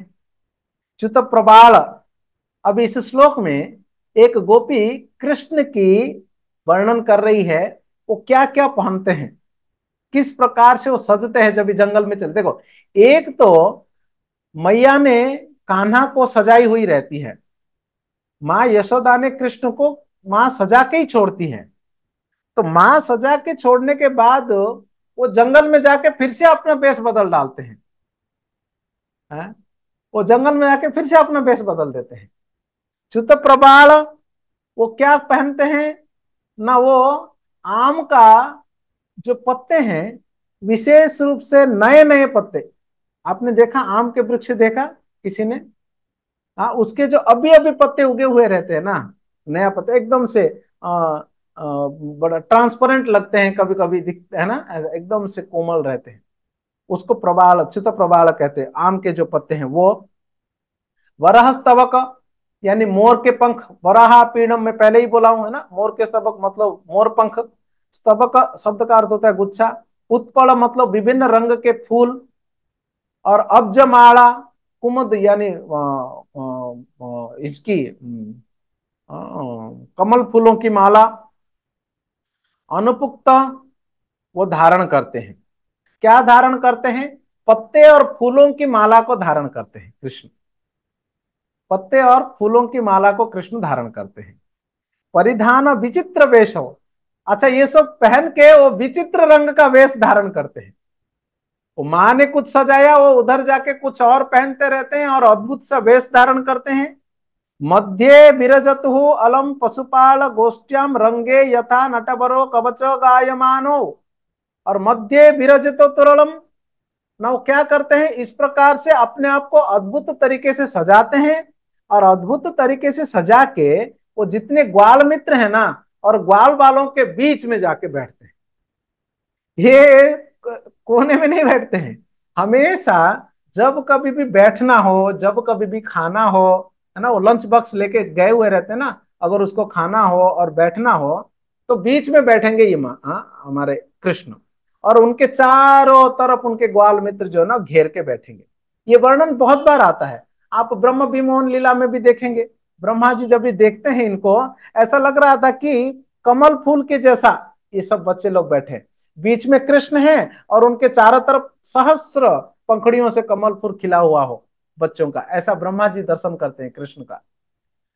A: चुत प्रबाल अब इस श्लोक में एक गोपी कृष्ण की वर्णन कर रही है वो क्या क्या पहनते हैं किस प्रकार से वो सजते हैं जब जंगल में चलते देखो एक तो मैया ने कान्हा को सजाई हुई रहती है माँ यशोदा ने कृष्ण को माँ सजा के ही छोड़ती है तो माँ सजा के छोड़ने के बाद वो जंगल में जाके फिर से अपना बेस बदल डालते हैं है? हाँ? वो जंगल में जाके फिर से अपना बेस बदल देते हैं चुत प्रबाल वो क्या पहनते हैं ना वो आम का जो पत्ते हैं विशेष रूप से नए नए पत्ते आपने देखा आम के वृक्ष देखा किसी ने आ, हाँ, उसके जो अभी अभी पत्ते उगे हुए रहते हैं ना नया पत्ते एकदम से आ, आ, बड़ा ट्रांसपेरेंट लगते हैं कभी कभी दिखते है ना एकदम से कोमल रहते हैं उसको प्रबाल चुत प्रबाल कहते हैं आम के जो पत्ते हैं वो वरहस्तवक यानी मोर के पंख बराहा पीणम में पहले ही बोला हूं है ना मोर के स्तबक मतलब मोर पंख स्तबक शब्द का अर्थ होता है गुच्छा उत्पल मतलब विभिन्न रंग के फूल और अब्जमाला कुमद यानी इसकी कमल फूलों की माला अनुपुक्त वो धारण करते हैं क्या धारण करते हैं पत्ते और फूलों की माला को धारण करते हैं कृष्ण पत्ते और फूलों की माला को कृष्ण धारण करते हैं परिधान और विचित्र वेश हो अच्छा ये सब पहन के वो विचित्र रंग का वेश धारण करते हैं वो माँ ने कुछ सजाया वो उधर जाके कुछ और पहनते रहते हैं और अद्भुत सा वेश धारण करते हैं मध्य विरजत हो अलम पशुपाल गोष्ठ्याम रंगे यथा नटबरो कवच गायमानो और मध्य विरजत तुरलम ना वो क्या करते हैं इस प्रकार से अपने आप को अद्भुत तरीके से सजाते हैं और अद्भुत तरीके से सजा के वो जितने ग्वाल मित्र है ना और ग्वाल वालों के बीच में जाके बैठते हैं ये कोने में नहीं बैठते हैं हमेशा जब कभी भी बैठना हो जब कभी भी खाना हो है ना वो लंच बॉक्स लेके गए हुए रहते हैं ना अगर उसको खाना हो और बैठना हो तो बीच में बैठेंगे ये हाँ, हमारे कृष्ण और उनके चारों तरफ उनके ग्वाल मित्र जो है ना घेर के बैठेंगे ये वर्णन बहुत बार आता है आप ब्रह्म विमोहन लीला में भी देखेंगे ब्रह्मा जी जब भी देखते हैं इनको ऐसा लग रहा था कि कमल फूल के जैसा ये सब बच्चे लोग बैठे बीच में कृष्ण है और उनके चारों तरफ सहस्र पंखड़ियों से कमल फूल खिला हुआ हो बच्चों का ऐसा ब्रह्मा जी दर्शन करते हैं कृष्ण का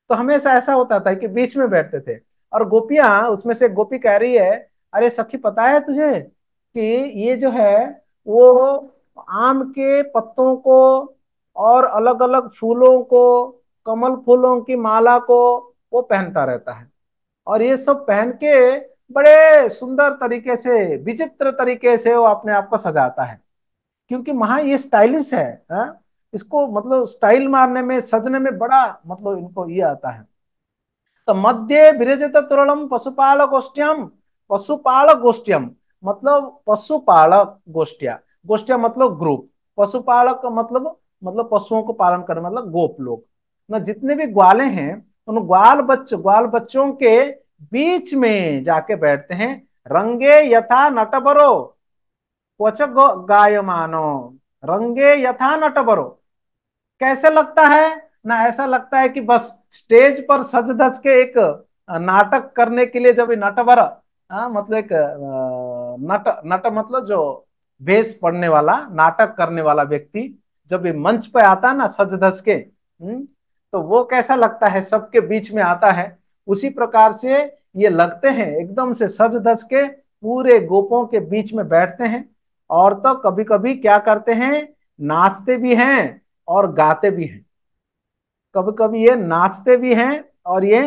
A: तो हमेशा ऐसा होता था कि बीच में बैठते थे और गोपियां उसमें से गोपी कह रही है अरे सखी पता है तुझे कि ये जो है वो आम के पत्तों को और अलग अलग फूलों को कमल फूलों की माला को वो पहनता रहता है और ये सब पहन के बड़े सुंदर तरीके से विचित्र तरीके से वो अपने आप को सजाता है क्योंकि वहां ये स्टाइलिश है हा? इसको मतलब स्टाइल मारने में सजने में बड़ा मतलब इनको ये आता है तो मध्य विरजित तुरलम पशुपाल गोष्ठियम पशुपाल गोष्ठियम मतलब पशुपालक गोष्ठिया गोष्ठिया मतलब ग्रुप पशुपालक मतलब मतलब पशुओं को पालन करने मतलब गोप लोग ना जितने भी ग्वाले हैं उन ग्वाल बच्चों ग्वाल बच्चों के बीच में जाके बैठते हैं रंगे यथा नटबरो क्वच गायमानो रंगे यथा नटबरो कैसे लगता है ना ऐसा लगता है कि बस स्टेज पर सज धज के एक नाटक करने के लिए जब नटवर मतलब एक नट नट मतलब जो भेष पढ़ने वाला नाटक करने वाला व्यक्ति जब ये मंच पे आता है ना सज धज के हम्म तो वो कैसा लगता है सबके बीच में आता है उसी प्रकार से ये लगते हैं एकदम से सज धज के पूरे गोपों के बीच में बैठते हैं और तो कभी कभी क्या करते हैं नाचते भी हैं और गाते भी हैं कभी कभी ये नाचते भी हैं और ये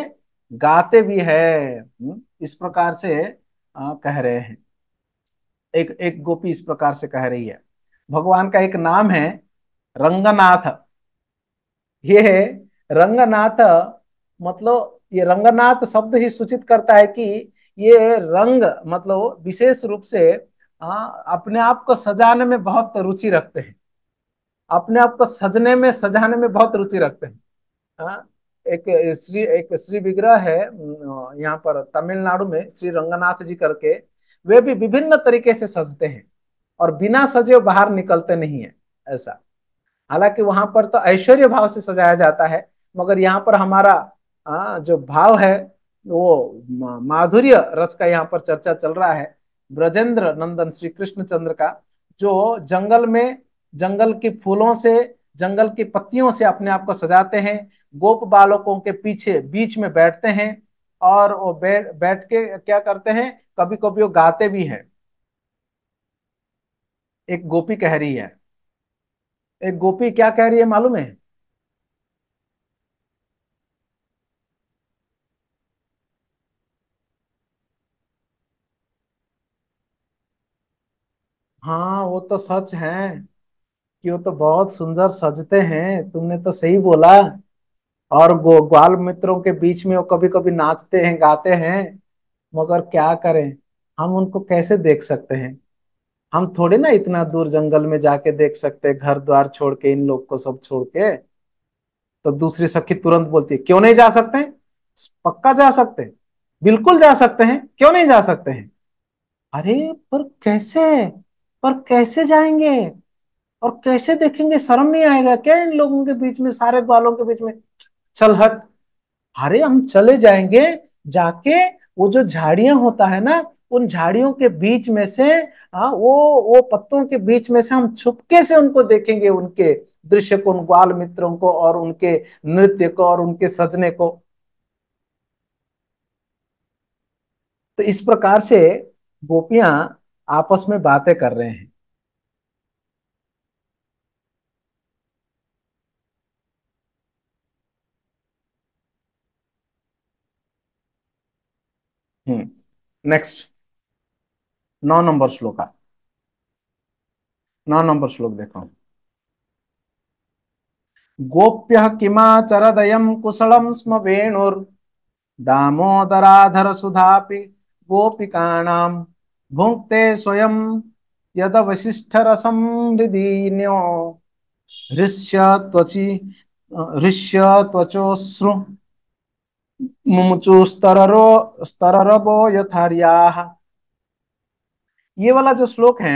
A: गाते भी है हम्म, इस प्रकार से आ, कह रहे हैं एक एक गोपी इस प्रकार से कह रही है भगवान का एक नाम है रंगनाथ ये रंगनाथ मतलब ये रंगनाथ शब्द ही सूचित करता है कि ये रंग मतलब विशेष रूप से आ, हाँ, अपने आप को सजाने में बहुत रुचि रखते हैं अपने आप को सजने में सजाने में बहुत रुचि रखते हैं आ, हाँ, एक श्री एक श्री विग्रह है यहाँ पर तमिलनाडु में श्री रंगनाथ जी करके वे भी विभिन्न तरीके से सजते हैं और बिना सजे बाहर निकलते नहीं है ऐसा हालांकि वहां पर तो ऐश्वर्य भाव से सजाया जाता है मगर यहाँ पर हमारा आ, जो भाव है वो माधुर्य रस का यहाँ पर चर्चा चल रहा है ब्रजेंद्र नंदन श्री कृष्ण चंद्र का जो जंगल में जंगल के फूलों से जंगल की पत्तियों से अपने आप को सजाते हैं गोप बालकों के पीछे बीच में बैठते हैं और वो बैठ बैठ के क्या करते हैं कभी कभी वो गाते भी हैं एक गोपी कह रही है एक गोपी क्या कह रही है मालूम है हाँ वो तो सच है कि वो तो बहुत सुंदर सजते हैं तुमने तो सही बोला और गो ग्वाल मित्रों के बीच में वो कभी कभी नाचते हैं गाते हैं मगर क्या करें हम उनको कैसे देख सकते हैं हम थोड़े ना इतना दूर जंगल में जाके देख सकते घर द्वार छोड़ के इन लोग को सब छोड़ के तो दूसरी सखी तुरंत बोलती है क्यों नहीं जा सकते पक्का जा सकते बिल्कुल जा सकते हैं क्यों नहीं जा सकते हैं अरे पर कैसे पर कैसे जाएंगे और कैसे देखेंगे शर्म नहीं आएगा क्या इन लोगों के बीच में सारे ग्वालों के बीच में चल हट अरे हम चले जाएंगे जाके वो जो झाड़ियां होता है ना उन झाड़ियों के बीच में से हाँ वो वो पत्तों के बीच में से हम छुपके से उनको देखेंगे उनके दृश्य को उन बाल मित्रों को और उनके नृत्य को और उनके सजने को तो इस प्रकार से गोपियां आपस में बातें कर रहे हैं नेक्स्ट हम्म, नौ नंबर श्लोक का नौ नंबर श्लोक देखो गोप्य किमाचरदय कुशलम स्म वेणुर दामोदराधर सुधापि गोपिकाणाम भुंक्ते स्वयं यद वशिष्ठ रसम हृदीन्यो हृष्य त्वचि हृष्य त्वचोश्रु मुमुचु स्तररो स्तररवो यथार्याः ये वाला जो श्लोक है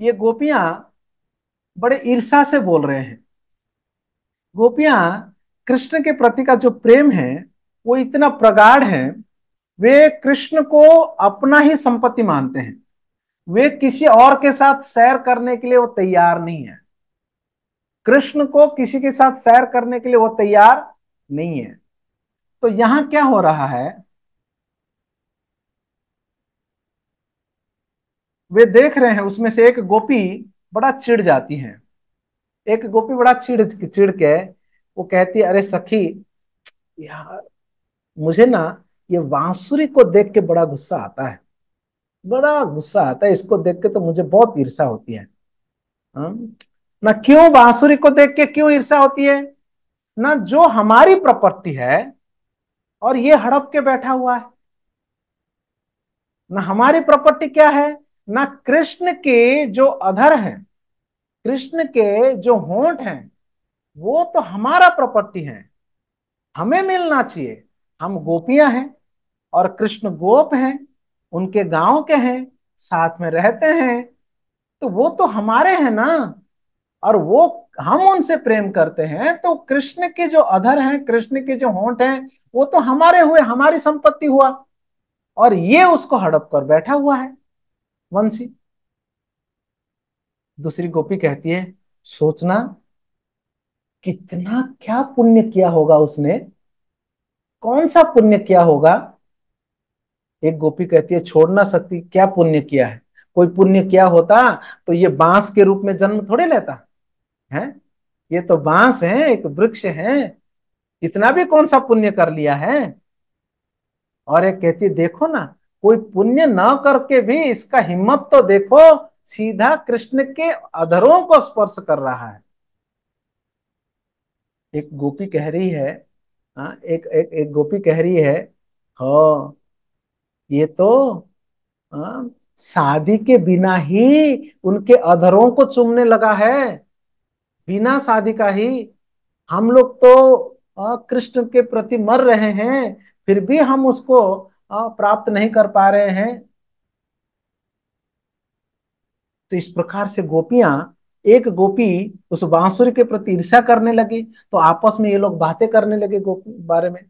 A: ये गोपियां बड़े ईर्षा से बोल रहे हैं गोपियां कृष्ण के प्रति का जो प्रेम है वो इतना प्रगाढ़ है वे कृष्ण को अपना ही संपत्ति मानते हैं वे किसी और के साथ सैर करने के लिए वो तैयार नहीं है कृष्ण को किसी के साथ सैर करने के लिए वो तैयार नहीं है तो यहां क्या हो रहा है वे देख रहे हैं उसमें से एक गोपी बड़ा चिड़ जाती है एक गोपी बड़ा चिड़ चिड़ के वो कहती है अरे सखी यार मुझे ना ये बांसुरी को देख के बड़ा गुस्सा आता है बड़ा गुस्सा आता है इसको देख के तो मुझे बहुत ईर्षा होती है ना क्यों बांसुरी को देख के क्यों ईर्षा होती है ना जो हमारी प्रॉपर्टी है और ये हड़प के बैठा हुआ है ना हमारी प्रॉपर्टी क्या है ना कृष्ण के जो अधर हैं कृष्ण के जो होंठ हैं वो तो हमारा प्रॉपर्टी है हमें मिलना चाहिए हम गोपियां हैं और कृष्ण गोप हैं उनके गांव के हैं साथ में रहते हैं तो वो तो हमारे हैं ना और वो हम उनसे प्रेम करते हैं तो कृष्ण के जो अधर हैं कृष्ण के जो होंठ हैं वो तो हमारे हुए हमारी संपत्ति हुआ और ये उसको हड़प कर बैठा हुआ है वंशी दूसरी गोपी कहती है सोचना कितना क्या पुण्य किया होगा उसने कौन सा पुण्य किया होगा एक गोपी कहती है छोड़ ना सकती क्या पुण्य किया है कोई पुण्य किया होता तो ये बांस के रूप में जन्म थोड़े लेता है ये तो बांस है एक वृक्ष है इतना भी कौन सा पुण्य कर लिया है और एक कहती है देखो ना कोई पुण्य ना करके भी इसका हिम्मत तो देखो सीधा कृष्ण के अधरों को स्पर्श कर रहा है एक गोपी कह रही है आ, हाँ, एक, एक एक गोपी कह रही है हो हाँ, ये तो शादी हाँ, के बिना ही उनके अधरों को चुमने लगा है बिना शादी का ही हम लोग तो कृष्ण के प्रति मर रहे हैं फिर भी हम उसको हाँ, प्राप्त नहीं कर पा रहे हैं तो इस प्रकार से गोपियां एक गोपी उस बांसुरी के प्रति ईर्षा करने लगी तो आपस में ये लोग बातें करने लगे गोपी बारे में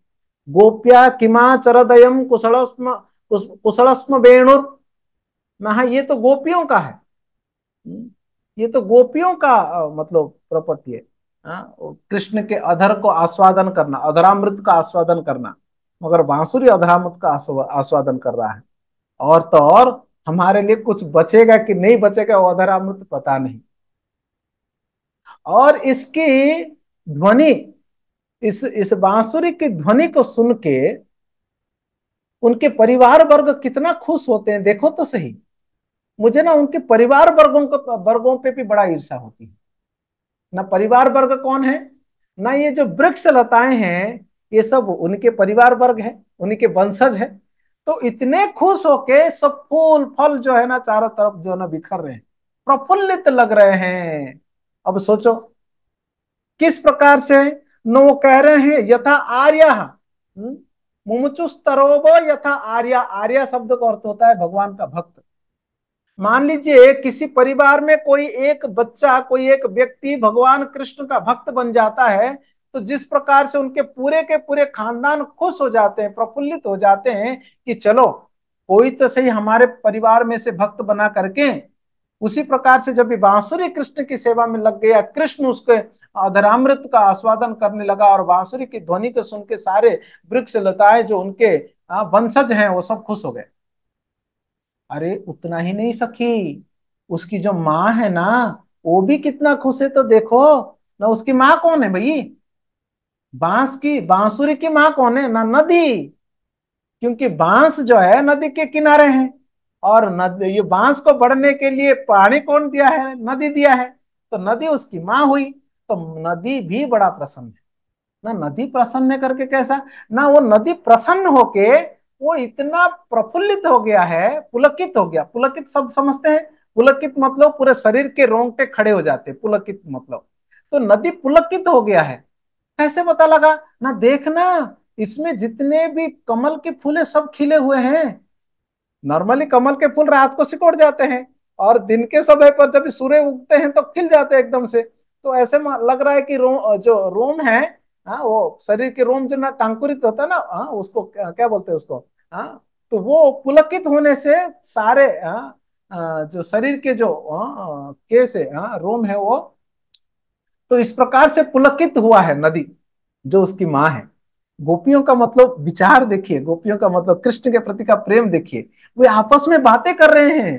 A: गोप्या किमा चरदयम कुशलस्म कुशलस्म वेणुर नहा ये तो गोपियों का है हम्म, ये तो गोपियों का मतलब प्रॉपर्टी है हाँ, कृष्ण के अधर को आस्वादन करना अधरामृत का आस्वादन करना मगर बांसुरी अधरामत का आस्वादन कर रहा है और तो और हमारे लिए कुछ बचेगा कि नहीं बचेगा वो अधरामृत पता नहीं और इसकी ध्वनि इस इस बांसुरी की ध्वनि को सुन के उनके परिवार वर्ग कितना खुश होते हैं देखो तो सही मुझे ना उनके परिवार वर्गों को वर्गों पे भी बड़ा ईर्षा होती है ना परिवार वर्ग कौन है ना ये जो वृक्ष लताएं हैं ये सब उनके परिवार वर्ग है उनके वंशज है तो इतने खुश होके सब फूल फल जो है ना चारों तरफ जो है ना बिखर रहे हैं प्रफुल्लित लग रहे हैं अब सोचो किस प्रकार से न वो कह रहे हैं यथा आर्या हम्म, मुमुचु स्तरोव यथा आर्या आर्या शब्द का अर्थ होता है भगवान का भक्त मान लीजिए किसी परिवार में कोई एक बच्चा कोई एक व्यक्ति भगवान कृष्ण का भक्त बन जाता है तो जिस प्रकार से उनके पूरे के पूरे खानदान खुश हो जाते हैं प्रफुल्लित हो जाते हैं कि चलो कोई तो सही हमारे परिवार में से भक्त बना करके उसी प्रकार से जब बांसुरी कृष्ण की सेवा में लग गया कृष्ण उसके अधरामृत का आस्वादन करने लगा और बांसुरी की ध्वनि को सुन के सारे वृक्ष लताएं जो उनके वंशज हैं वो सब खुश हो गए अरे उतना ही नहीं सखी उसकी जो माँ है ना वो भी कितना खुश है तो देखो ना उसकी माँ कौन है भाई बांस की बांसुरी की मां कौन है ना नदी क्योंकि बांस जो है नदी के किनारे हैं और नदी ये बांस को बढ़ने के लिए पानी कौन दिया है नदी दिया है तो नदी उसकी मां हुई तो नदी भी बड़ा प्रसन्न है ना नदी प्रसन्न करके कैसा ना वो नदी प्रसन्न होके वो इतना प्रफुल्लित हो गया है पुलकित हो गया पुलकित शब्द समझते हैं पुलकित मतलब पूरे शरीर के रोंगटे खड़े हो जाते पुलकित मतलब तो नदी पुलकित हो गया है कैसे पता लगा ना देखना इसमें जितने भी कमल के फूल है सब खिले हुए हैं नॉर्मली कमल के फूल रात को सिकोड़ जाते हैं और दिन के समय पर जब सूर्य उगते हैं तो खिल जाते हैं एकदम से तो ऐसे लग रहा है कि रो, जो रोम है आ, हाँ, वो शरीर के रोम जो ना टांकुरित होता है ना हाँ, उसको क्या, क्या बोलते हैं उसको आ, हाँ, तो वो पुलकित होने से सारे आ, जो शरीर के जो आ, केस है रोम है वो तो इस प्रकार से पुलकित हुआ है नदी जो उसकी माँ है गोपियों का मतलब विचार देखिए गोपियों का मतलब कृष्ण के प्रति का प्रेम देखिए वे आपस में बातें कर रहे हैं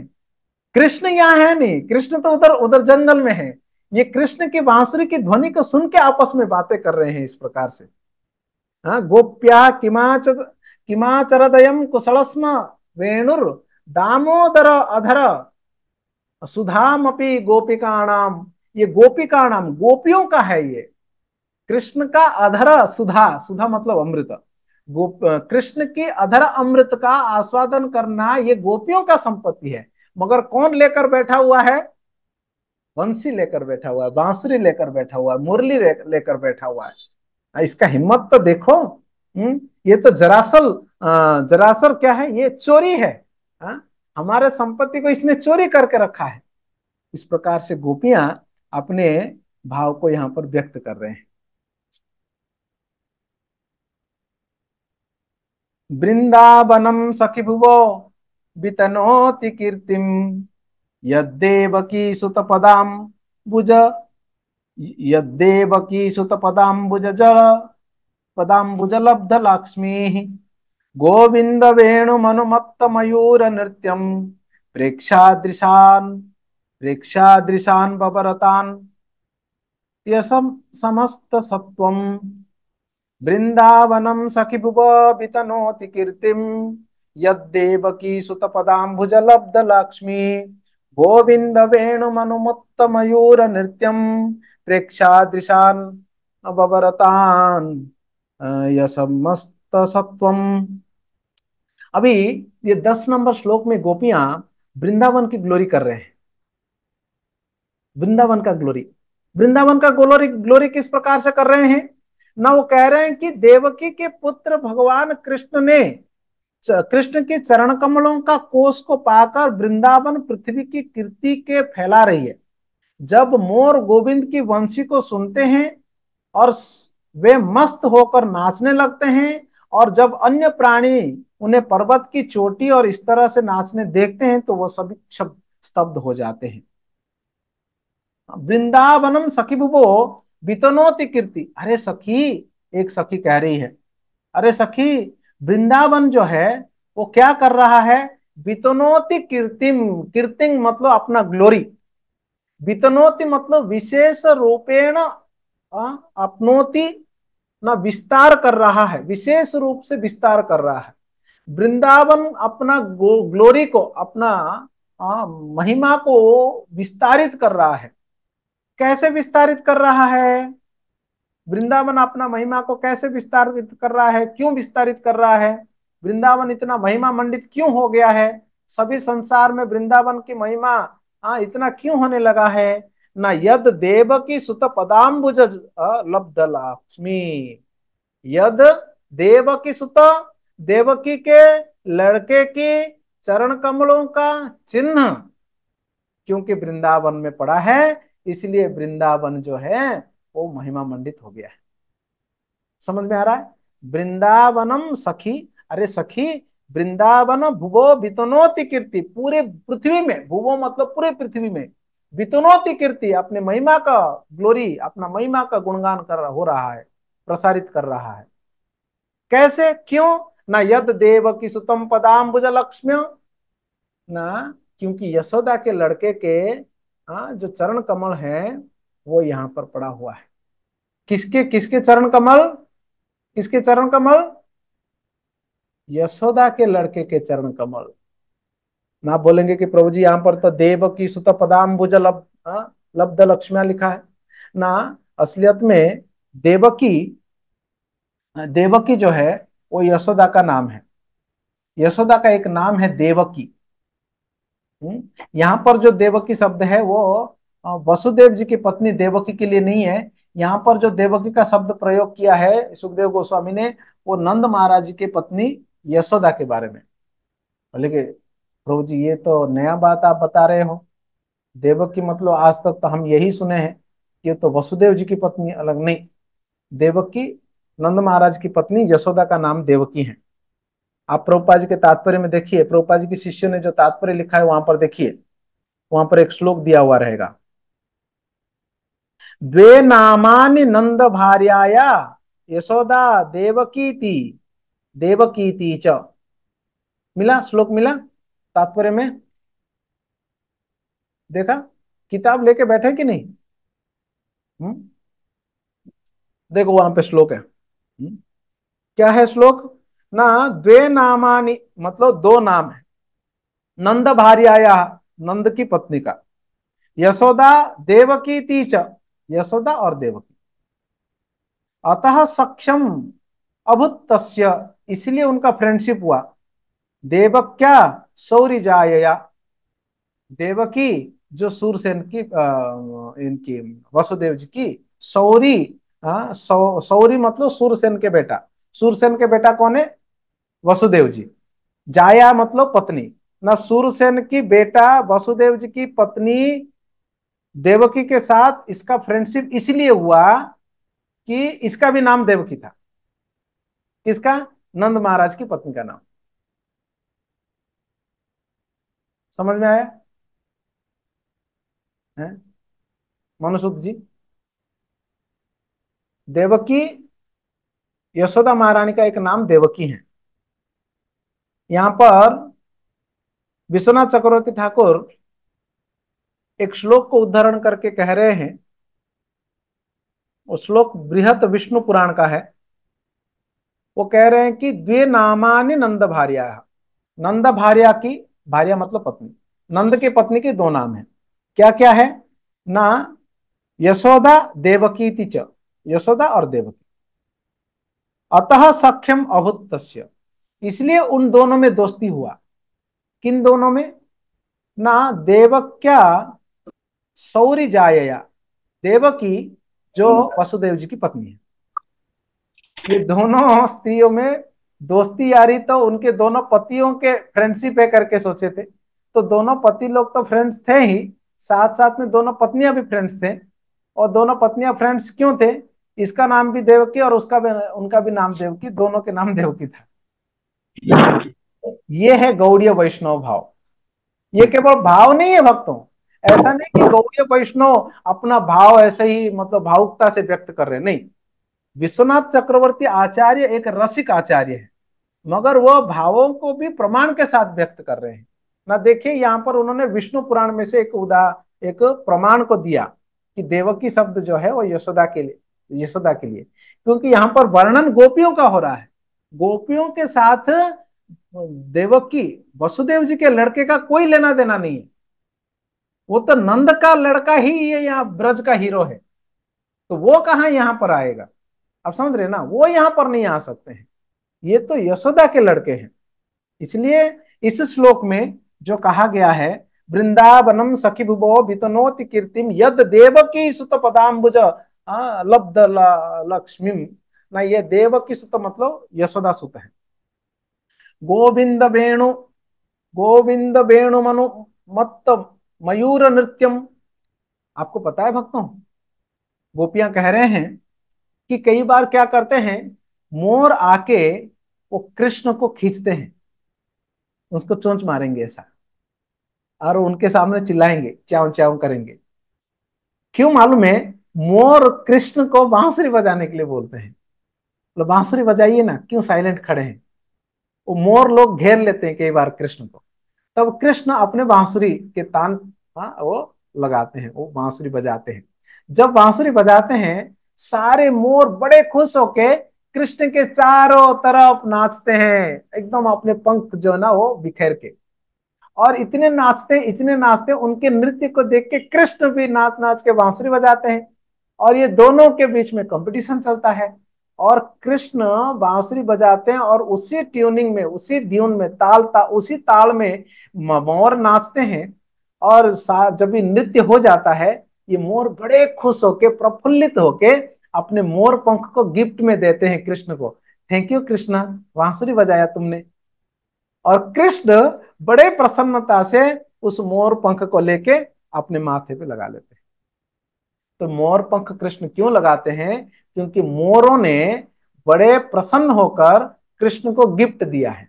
A: कृष्ण यहाँ है नहीं कृष्ण तो उधर उधर जंगल में है ये कृष्ण की बांसुरी की ध्वनि को सुन के आपस में बातें कर रहे हैं इस प्रकार से हाँ गोप्या किमाचर दयम कुशलस्म वेणुर दामोदर अधर सुधाम गोपिकाणाम ये गोपी का नाम गोपियों का है ये कृष्ण का अधर सुधा सुधा मतलब अमृत गोप कृष्ण के अधर अमृत का आस्वादन करना ये गोपियों का संपत्ति है मगर कौन लेकर बैठा हुआ है बंसी लेकर बैठा हुआ है बांसुरी लेकर बैठा हुआ है मुरली लेकर बैठा हुआ है इसका हिम्मत तो देखो हम्म ये तो जरासल जरासर क्या है ये चोरी है हा? हमारे संपत्ति को इसने चोरी करके रखा है इस प्रकार से गोपियां अपने भाव को यहाँ पर व्यक्त कर रहे हैं वृंदावनम सखी भुवो वितनोति कीर्तिम यद्देवकी सुत पदाम भुज यद्देवकी सुत पदाम बुज जल पदाम बुज लब्ध लक्ष्मी गोविंद वेणु मनुमत्त मयूर नृत्यम प्रेक्षा दृशान वृक्षादृशान बबरतान यह सब समस्त सत्वम वृंदावनम सखिभुव वितनोति कीर्तिम यद्देवकी सुत पदाम्बुज लब्ध लक्ष्मी गोविंद वेणुमनुमुक्त मयूर नृत्यम प्रेक्षादृशान बबरतान सत्वम अभी ये दस नंबर श्लोक में गोपियां वृंदावन की ग्लोरी कर रहे हैं वृंदावन का ग्लोरी वृंदावन का ग्लोरी ग्लोरी किस प्रकार से कर रहे हैं ना वो कह रहे हैं कि देवकी के पुत्र भगवान कृष्ण ने कृष्ण के चरण कमलों का कोष को पाकर वृंदावन पृथ्वी की कीर्ति के फैला रही है जब मोर गोविंद की वंशी को सुनते हैं और वे मस्त होकर नाचने लगते हैं और जब अन्य प्राणी उन्हें पर्वत की चोटी और इस तरह से नाचने देखते हैं तो वह सभी स्तब्ध हो जाते हैं वृंदावनम सखी बुबो बितनोति कीर्ति अरे सखी एक सखी कह रही है अरे सखी वृंदावन जो है वो क्या कर रहा है बितनोति कीर्तिम कीर्ति मतलब अपना ग्लोरी बीतनोति मतलब विशेष रूपेण अपनोति ना विस्तार कर रहा है विशेष रूप से विस्तार कर रहा है वृंदावन अपना ग्लोरी को अपना आ, महिमा को विस्तारित कर रहा है कैसे विस्तारित कर रहा है वृंदावन अपना महिमा को कैसे विस्तारित कर रहा है क्यों विस्तारित कर रहा है वृंदावन इतना महिमा मंडित क्यों हो गया है सभी संसार में वृंदावन की महिमा हाँ इतना क्यों होने लगा है ना यद देव की सुत पदाम्बुज लब्ध लक्ष्मी यद देव की सुत देवकी के लड़के की चरण कमलों का चिन्ह क्योंकि वृंदावन में पड़ा है इसलिए वृंदावन जो है वो महिमा मंडित हो गया है समझ में आ रहा है वृंदावनम सखी अरे सखी वृंदावन भुवो बितनोति कीर्ति पूरे पृथ्वी में भुवो मतलब पूरे पृथ्वी में बितनोति कीर्ति अपने महिमा का ग्लोरी अपना महिमा का गुणगान कर हो रहा है प्रसारित कर रहा है कैसे क्यों न यद देव की सुतम पदाम्बुज लक्ष्म्य न क्योंकि यशोदा के लड़के के हाँ जो चरण कमल है वो यहां पर पड़ा हुआ है किसके किसके चरण कमल किसके चरण कमल यशोदा के लड़के के चरण कमल ना बोलेंगे कि प्रभु जी यहाँ पर तो देव की सुत पदाम्बुज लब हाँ, लब्ध लक्ष्मिया लिखा है ना असलियत में देवकी देवकी जो है वो यशोदा का नाम है यशोदा का एक नाम है देवकी हम्म, यहाँ पर जो देवकी शब्द है वो वसुदेव जी की पत्नी देवकी के लिए नहीं है यहाँ पर जो देवकी का शब्द प्रयोग किया है सुखदेव गोस्वामी ने वो नंद महाराज की पत्नी यशोदा के बारे में बोले कि प्रभु जी ये तो नया बात आप बता रहे हो देवकी मतलब आज तक तो हम यही सुने हैं कि तो वसुदेव जी की पत्नी अलग नहीं देवकी नंद महाराज की पत्नी यशोदा का नाम देवकी है आप प्रभुपा जी के तात्पर्य में देखिए प्रभुपा जी के शिष्य ने जो तात्पर्य लिखा है वहां पर देखिए वहां पर एक श्लोक दिया हुआ रहेगा द्वे नामानि नंद भार्याया यशोदा देवकीति देवकीति च मिला श्लोक मिला तात्पर्य में देखा किताब लेके बैठे कि नहीं हुँ? हम्म? देखो वहां पे श्लोक है हुँ? हम्म? क्या है श्लोक ना द्वे नामानी मतलब दो नाम है नंद भार्याया नंद की पत्नी का यशोदा देवकी तीच यशोदा और देवकी अतः सक्षम अभुत इसलिए उनका फ्रेंडशिप हुआ देवक क्या सौरी जाया देवकी जो सूरसेन की आ, इनकी वसुदेव जी की सौरी हाँ, सौरी सो, मतलब सूरसेन के बेटा सूरसेन के बेटा कौन है वसुदेव जी जाया मतलब पत्नी न सूरसेन की बेटा वसुदेव जी की पत्नी देवकी के साथ इसका फ्रेंडशिप इसलिए हुआ कि इसका भी नाम देवकी था किसका नंद महाराज की पत्नी का नाम समझ में आया है मनुसूद जी देवकी यशोदा महारानी का एक नाम देवकी है यहाँ पर विश्वनाथ चक्रवर्ती ठाकुर एक श्लोक को उद्धारण करके कह रहे हैं वो श्लोक बृहत विष्णु पुराण का है वो कह रहे हैं कि द्वे नामानि नंद भार्या नंद भार्या की भार्या मतलब पत्नी नंद की पत्नी के दो नाम है क्या क्या है ना यशोदा देवकी च यशोदा और देवकी अतः सख्यम अभूत इसलिए उन दोनों में दोस्ती हुआ किन दोनों में ना देवक्या सौरी जाया देवकी जो वसुदेव जी की पत्नी है ये दोनों स्त्रियों में दोस्ती आ रही तो उनके दोनों पतियों के फ्रेंडशिप है करके सोचे थे तो दोनों पति लोग तो फ्रेंड्स थे ही साथ साथ में दोनों पत्नियां भी फ्रेंड्स थे और दोनों पत्नियां फ्रेंड्स क्यों थे इसका नाम भी देवकी और उसका भी उनका भी नाम देवकी दोनों के नाम देवकी था ये है गौड़ीय वैष्णव भाव ये केवल भाव नहीं है भक्तों ऐसा नहीं कि गौड़ीय वैष्णव अपना भाव ऐसे ही मतलब भावुकता से व्यक्त कर रहे नहीं विश्वनाथ चक्रवर्ती आचार्य एक रसिक आचार्य है मगर वह भावों को भी प्रमाण के साथ व्यक्त कर रहे हैं ना देखिए यहाँ पर उन्होंने विष्णु पुराण में से एक उदा एक प्रमाण को दिया कि देवकी शब्द जो है वो यशोदा के लिए यशोदा के लिए क्योंकि यहाँ पर वर्णन गोपियों का हो रहा है गोपियों के साथ देवकी वसुदेव जी के लड़के का कोई लेना देना नहीं है वो तो नंद का लड़का ही ये यहाँ ब्रज का हीरो है तो वो कहा यहां पर आएगा आप समझ रहे ना वो यहां पर नहीं आ सकते हैं ये तो यशोदा के लड़के हैं इसलिए इस श्लोक में जो कहा गया है वृंदावनम सखी भुबो वितनोति कीर्तिम यद देव की सुत पदाम्बुज लब्ध लक्ष्मी ना ये देव की सुत मतलब यशोदा सुत है गोविंद वेणु गोविंद वेणु मनु मत मयूर नृत्यम आपको पता है भक्तों गोपियां कह रहे हैं कि कई बार क्या करते हैं मोर आके वो कृष्ण को खींचते हैं उसको चोंच मारेंगे ऐसा और उनके सामने चिल्लाएंगे च्याव च्याव करेंगे क्यों मालूम है मोर कृष्ण को बांसुरी बजाने के लिए बोलते हैं बोले मतलब बांसुरी बजाइए ना क्यों साइलेंट खड़े हैं वो मोर लोग घेर लेते हैं कई बार कृष्ण को तब कृष्ण अपने बांसुरी के तान हाँ वो लगाते हैं वो बांसुरी बजाते हैं जब बांसुरी बजाते हैं सारे मोर बड़े खुश होके कृष्ण के चारों तरफ नाचते हैं एकदम अपने पंख जो है ना वो बिखेर के और इतने नाचते हैं इतने नाचते उनके नृत्य को देख के कृष्ण भी नाच नाच के बांसुरी बजाते हैं और ये दोनों के बीच में कंपटीशन चलता है और कृष्ण बांसुरी बजाते हैं और उसी ट्यूनिंग में उसी द्यून में ताल ता उसी ताल में मोर नाचते हैं और जब भी नृत्य हो जाता है ये मोर बड़े खुश होके प्रफुल्लित होके अपने मोर पंख को गिफ्ट में देते हैं कृष्ण को थैंक यू कृष्ण बांसुरी बजाया तुमने और कृष्ण बड़े प्रसन्नता से उस मोर पंख को लेके अपने माथे पे लगा लेते हैं तो मोर पंख कृष्ण क्यों लगाते हैं क्योंकि मोरों ने बड़े प्रसन्न होकर कृष्ण को गिफ्ट दिया है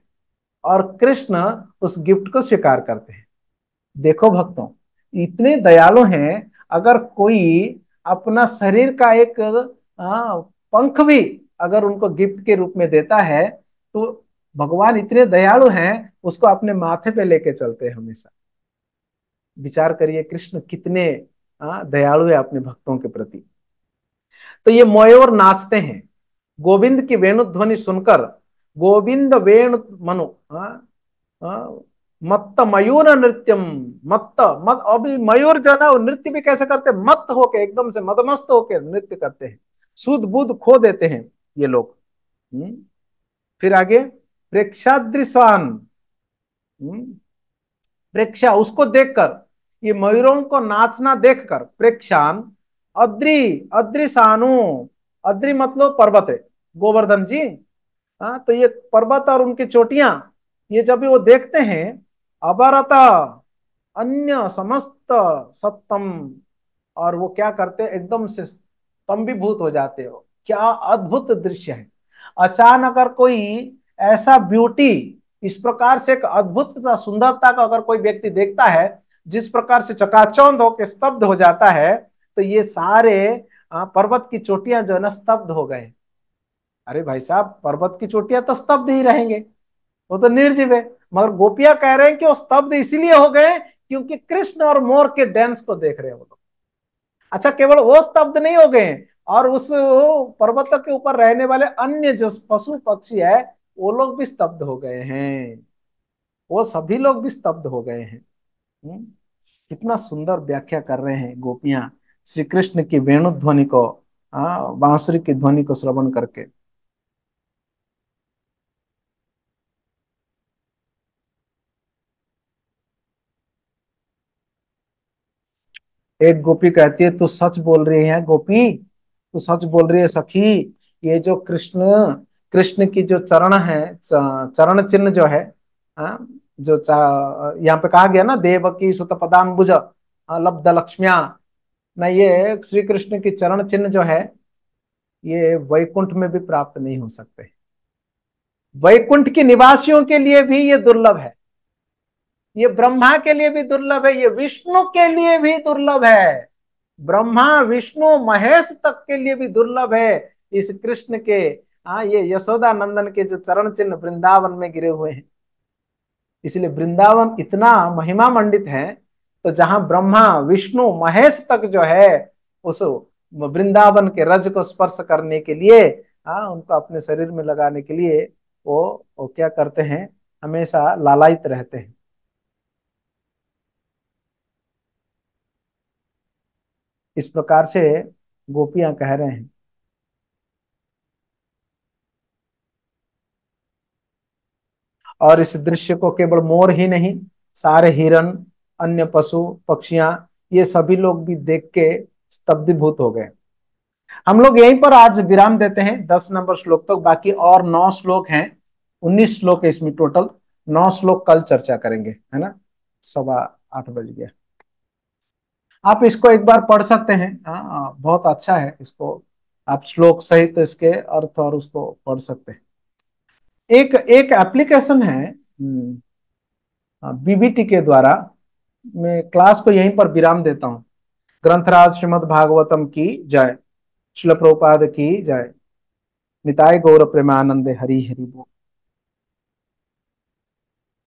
A: और कृष्ण उस गिफ्ट को स्वीकार करते हैं देखो भक्तों इतने दयालु हैं अगर कोई अपना शरीर का एक पंख भी अगर उनको गिफ्ट के रूप में देता है तो भगवान इतने दयालु हैं उसको अपने माथे पे लेके चलते हैं हमेशा विचार करिए कृष्ण कितने दयालु है अपने भक्तों के प्रति तो ये मयूर नाचते हैं गोविंद की वेणु ध्वनि सुनकर गोविंद वेणु मनु मत मत्त मयूर नृत्यम मत्त मत अभी मयूर जाना ना नृत्य भी कैसे करते मत होके एकदम से मदमस्त होके नृत्य करते हैं सुध बुद्ध खो देते हैं ये लोग हम्म, फिर आगे प्रेक्षाद्रिशान हम्म, प्रेक्षा उसको देखकर ये मयूरों को नाचना देखकर प्रेक्षान अद्री अद्री सानु अद्री मतलब पर्वत है गोवर्धन जी हाँ तो ये पर्वत और उनकी चोटियां ये जब वो देखते हैं अबरत अन्य समस्त सत्तम और वो क्या करते एकदम से स्तंभीभूत हो जाते हो क्या अद्भुत दृश्य है अचानक अगर कोई ऐसा ब्यूटी इस प्रकार से एक अद्भुत सा सुंदरता का अगर कोई व्यक्ति देखता है जिस प्रकार से चकाचौंध होकर स्तब्ध हो जाता है तो ये सारे हाँ, पर्वत की चोटियां जो है ना स्तब्ध हो गए अरे भाई साहब पर्वत की चोटियां तो स्तब्ध ही रहेंगे वो तो निर्जीव है मगर गोपिया कह रहे हैं कि वो स्तब्ध इसीलिए हो गए क्योंकि कृष्ण और मोर के डांस को देख रहे हैं वो लोग अच्छा केवल वो स्तब्ध नहीं हो गए और उस पर्वत के ऊपर रहने वाले अन्य जो पशु पक्षी है वो लोग भी स्तब्ध हो गए हैं वो सभी लोग भी स्तब्ध हो गए हैं हम्म, कितना सुंदर व्याख्या कर रहे हैं गोपियां श्री कृष्ण की वेणु ध्वनि को बांसुरी की ध्वनि को श्रवण करके एक गोपी कहती है तू सच बोल रही है गोपी तू सच बोल रही है सखी ये जो कृष्ण कृष्ण की जो चरण है चरण चिन्ह जो है आ, जो यहाँ पे कहा गया ना देव की सुत पदाम्बुज लब्ध लक्ष्मिया ना ये श्री कृष्ण की चरण चिन्ह जो है ये वैकुंठ में भी प्राप्त नहीं हो सकते वैकुंठ के निवासियों के लिए भी ये दुर्लभ है ये ब्रह्मा के लिए भी दुर्लभ है ये विष्णु के लिए भी दुर्लभ है ब्रह्मा विष्णु महेश तक के लिए भी दुर्लभ है इस कृष्ण के हाँ ये यशोदा नंदन के जो चरण चिन्ह वृंदावन में गिरे हुए हैं इसलिए वृंदावन इतना महिमा मंडित है तो जहां ब्रह्मा विष्णु महेश तक जो है उस वृंदावन के रज को स्पर्श करने के लिए हाँ उनको अपने शरीर में लगाने के लिए वो वो क्या करते हैं हमेशा लालायित रहते हैं इस प्रकार से गोपियां कह रहे हैं और इस दृश्य को केवल मोर ही नहीं सारे हिरण अन्य पशु पक्षियां ये सभी लोग भी देख के स्तब्धीभूत हो गए हम लोग यहीं पर आज विराम देते हैं दस नंबर श्लोक तक तो, बाकी और नौ श्लोक हैं उन्नीस श्लोक है इसमें टोटल नौ श्लोक कल चर्चा करेंगे है ना सवा आठ बज गया आप इसको एक बार पढ़ सकते हैं हाँ बहुत अच्छा है इसको आप श्लोक सहित तो इसके अर्थ और उसको पढ़ सकते हैं एक एक एप्लीकेशन है हम्म, बीबीटी के द्वारा मैं क्लास को यहीं पर विराम देता हूँ ग्रंथराज श्रीमद भागवतम की जय शिल प्रोपाद की जय निताय गौर प्रेमानंद हरि हरि बोल